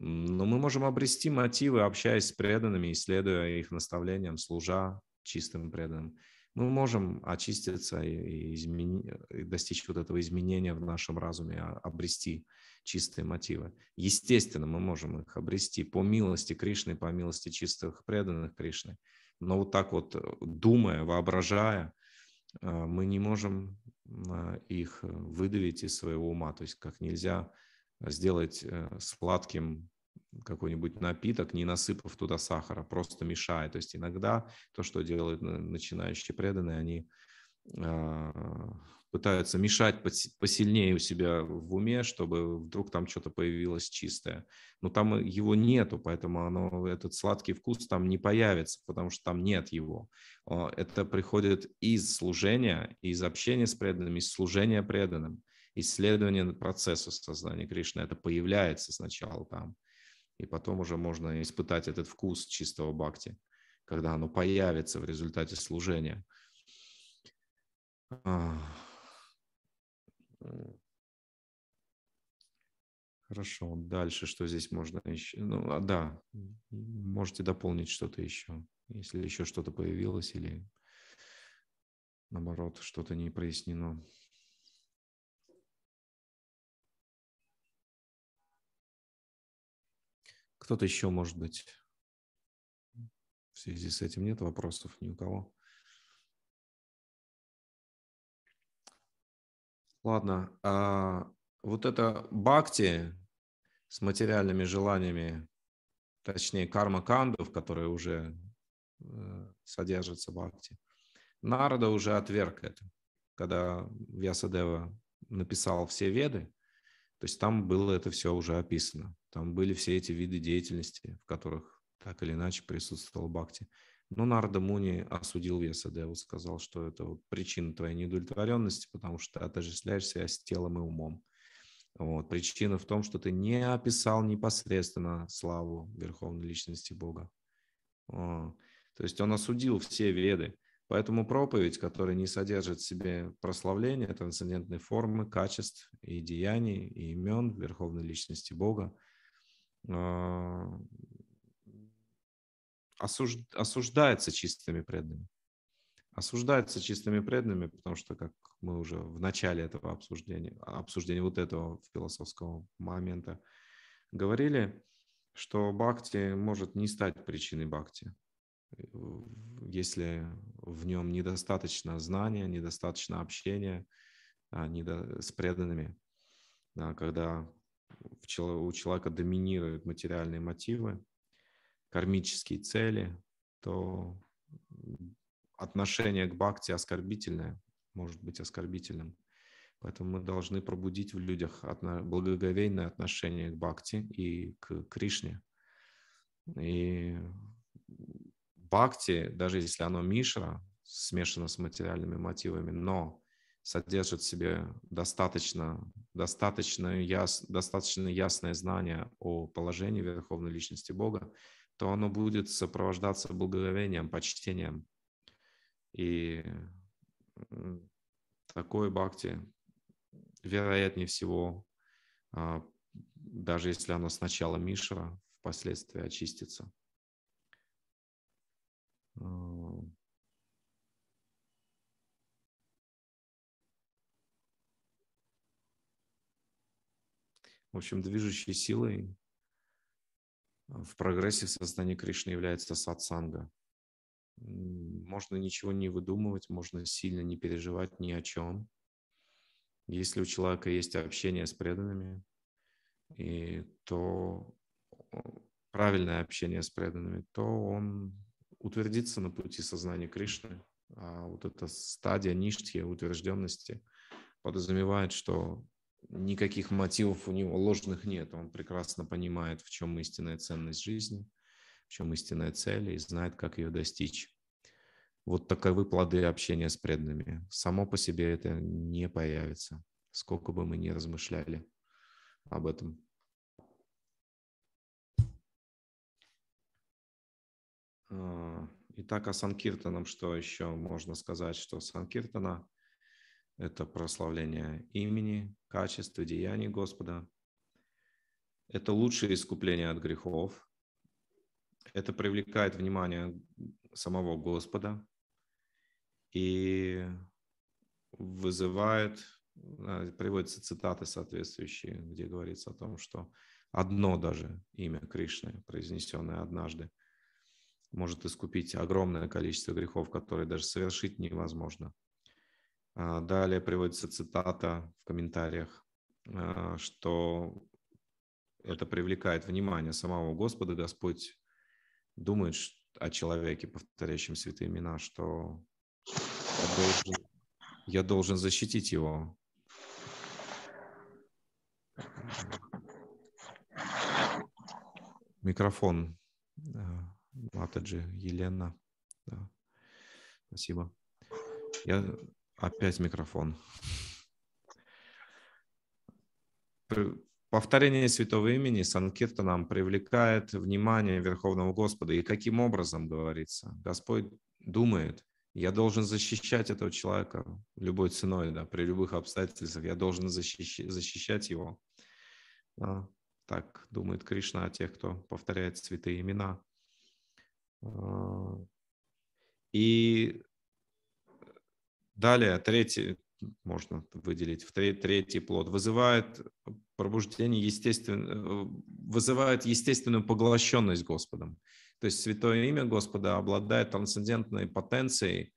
Но мы можем обрести мотивы, общаясь с преданными, исследуя их наставлениям, служа, чистым преданным, мы ну, можем очиститься и, и, измени... и достичь вот этого изменения в нашем разуме, а, обрести чистые мотивы. Естественно, мы можем их обрести по милости Кришны, по милости чистых преданных Кришны. Но вот так вот, э, думая, воображая, э, мы не можем э, их выдавить из своего ума. То есть как нельзя сделать сладким какой-нибудь напиток, не насыпав туда сахара, просто мешая. То есть иногда то, что делают э, начинающие преданные, они а, пытаются мешать посильнее у себя в уме, чтобы вдруг там что-то появилось чистое. Но там э, его нету, поэтому оно, этот сладкий вкус там не появится, потому что там нет его. А, это приходит из служения, из общения с преданными, из служения преданным. исследования процесса сознания Кришны, это появляется сначала там и потом уже можно испытать этот вкус чистого бхакти, когда оно появится в результате служения. Хорошо, дальше что здесь можно еще? Ну, а, да, можете дополнить что-то еще, если еще что-то появилось или наоборот что-то не прояснено. Кто-то еще, может быть, в связи с этим нет вопросов ни у кого. Ладно, а вот это бхакти с материальными желаниями, точнее карма кандов, которые уже э, содержатся в бхакти, Нарада уже отверг это, когда Вьясадева написал все веды, то есть там было это все уже описано. Там были все эти виды деятельности, в которых так или иначе присутствовал Бхакти. Но Нарда Муни осудил Весадеву, сказал, что это вот причина твоей неудовлетворенности, потому что ты отождествляешь себя с телом и умом. Вот. Причина в том, что ты не описал непосредственно славу Верховной Личности Бога. То есть он осудил все веды. Поэтому проповедь, которая не содержит в себе прославления, трансцендентной формы, качеств и деяний, и имен Верховной Личности Бога, а, осуждается чистыми преданными. Осуждается чистыми преданными, потому что, как мы уже в начале этого обсуждения, обсуждения вот этого философского момента говорили, что бхакти может не стать причиной бхакти если в нем недостаточно знания, недостаточно общения а, недо... с преданными, а, когда у человека доминируют материальные мотивы, кармические цели, то отношение к бхакти оскорбительное, может быть оскорбительным. Поэтому мы должны пробудить в людях благоговейное отношение к бхакти и к Кришне. И бхакти, даже если оно мишра, смешано с материальными мотивами, но содержит в себе достаточно, достаточно, яс, достаточно ясное знание о положении Верховной Личности Бога, то оно будет сопровождаться благоговением, почтением. И такой бхакти, вероятнее всего, а, даже если оно сначала мишра, впоследствии очистится. В общем, движущей силой в прогрессе в сознании Кришны является сатсанга. Можно ничего не выдумывать, можно сильно не переживать ни о чем. Если у человека есть общение с преданными, и то правильное общение с преданными, то он утвердиться на пути сознания Кришны. А вот эта стадия ништи, утвержденности подразумевает, что никаких мотивов у него ложных нет. Он прекрасно понимает, в чем истинная ценность жизни, в чем истинная цель и знает, как ее достичь. Вот таковы плоды общения с преданными. Само по себе это не появится, сколько бы мы ни размышляли об этом. Э, итак, о Санкиртанам что еще можно сказать, что Санкиртана – это прославление имени, качества, деяний Господа. Это лучшее искупление от грехов. Это привлекает внимание самого Господа и вызывает, э, приводятся цитаты соответствующие, где говорится о том, что одно даже имя Кришны, произнесенное однажды, может искупить огромное количество грехов, которые даже совершить невозможно. А, далее приводится цитата в комментариях, а, что это привлекает внимание самого Господа. Господь думает о человеке, повторяющем святые имена, что я должен, я должен защитить его. Микрофон э, Матаджи, ну, Елена. Да. Спасибо. Я опять микрофон. Повторение святого имени нам привлекает внимание Верховного Господа. И каким образом, говорится, Господь думает, я должен защищать этого человека любой ценой, да, при любых обстоятельствах. Я должен защищ- защищать его. Да, так думает Кришна о тех, кто повторяет святые имена. А, и далее, третий, можно выделить, в третий плод, вызывает пробуждение естественно, вызывает естественную поглощенность Господом. То есть святое имя Господа обладает трансцендентной потенцией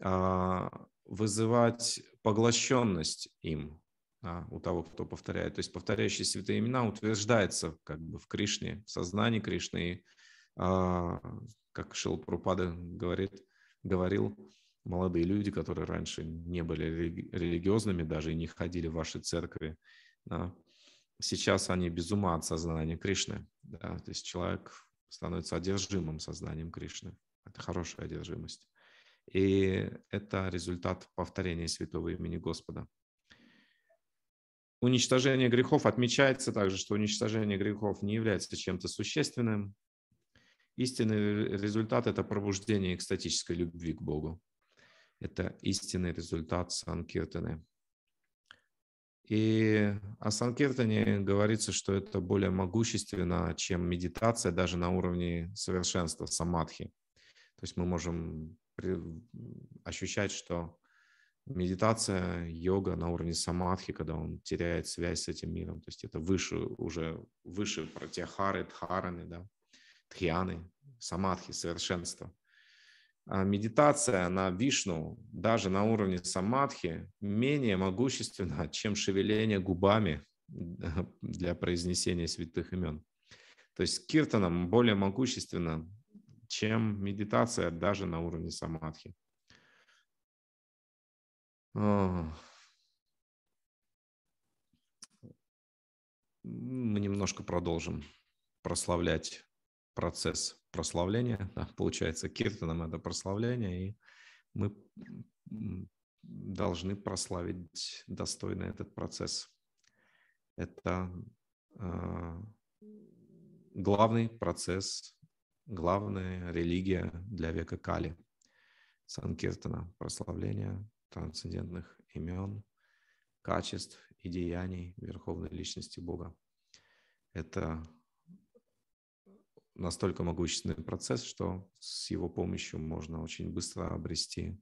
а, вызывать поглощенность им да, у того, кто повторяет. То есть повторяющие святые имена утверждается как бы в Кришне, в сознании Кришны, и а, как Шил Пропада говорит, говорил, молодые люди, которые раньше не были религиозными, даже и не ходили в ваши церкви, да, сейчас они без ума от сознания Кришны. Да, то есть человек становится одержимым сознанием Кришны. Это хорошая одержимость. И это результат повторения святого имени Господа. Уничтожение грехов отмечается также, что уничтожение грехов не является чем-то существенным, Истинный результат – это пробуждение экстатической любви к Богу. Это истинный результат Санкиртаны. И о Санкиртане говорится, что это более могущественно, чем медитация даже на уровне совершенства самадхи. То есть мы можем ощущать, что медитация, йога на уровне самадхи, когда он теряет связь с этим миром, то есть это выше уже, выше про те хары дхараны, да, тхьяны, самадхи, совершенство. А медитация на вишну даже на уровне самадхи менее могущественна, чем шевеление губами э, для произнесения святых имен. То есть киртанам более могущественно, чем медитация даже на уровне самадхи. А. Мы немножко продолжим прославлять процесс прославления. Да, получается, киртаном это прославление, и мы должны прославить достойно этот процесс. Это э, главный процесс, главная религия для века Кали. Санкиртана, прославление трансцендентных имен, качеств и деяний Верховной Личности Бога. Это настолько могущественный процесс, что с его помощью можно очень быстро обрести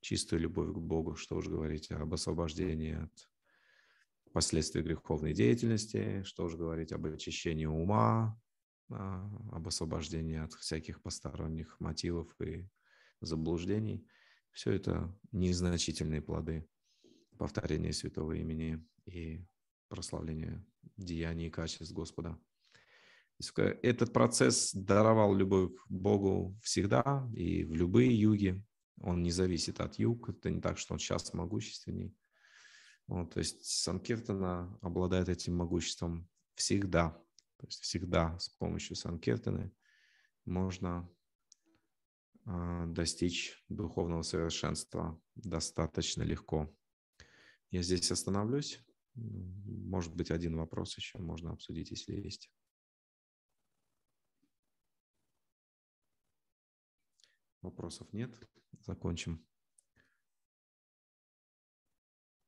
чистую любовь к Богу, что уж говорить об освобождении от последствий греховной деятельности, что уж говорить об очищении ума, а, об освобождении от всяких посторонних мотивов и заблуждений. Все это незначительные плоды повторения святого имени и прославления деяний и качеств Господа. Этот процесс даровал любовь Богу всегда и в любые юги. Он не зависит от юг. Это не так, что он сейчас могущественней. Вот, то есть Санкиртана обладает этим могуществом всегда. То есть всегда с помощью Санкиртаны можно э, достичь духовного совершенства достаточно легко. Я здесь остановлюсь. Может быть, один вопрос еще можно обсудить, если есть. Вопросов нет. Закончим.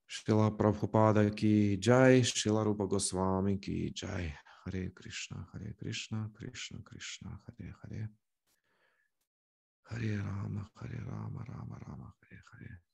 Шила Прабхупада ки джай, Шила Рупа Госвами ки джай. Харе Кришна, Харе Кришна, Кришна Кришна, Харе Харе. Харе Рама, Харе Рама, Рама Рама, Харе Харе.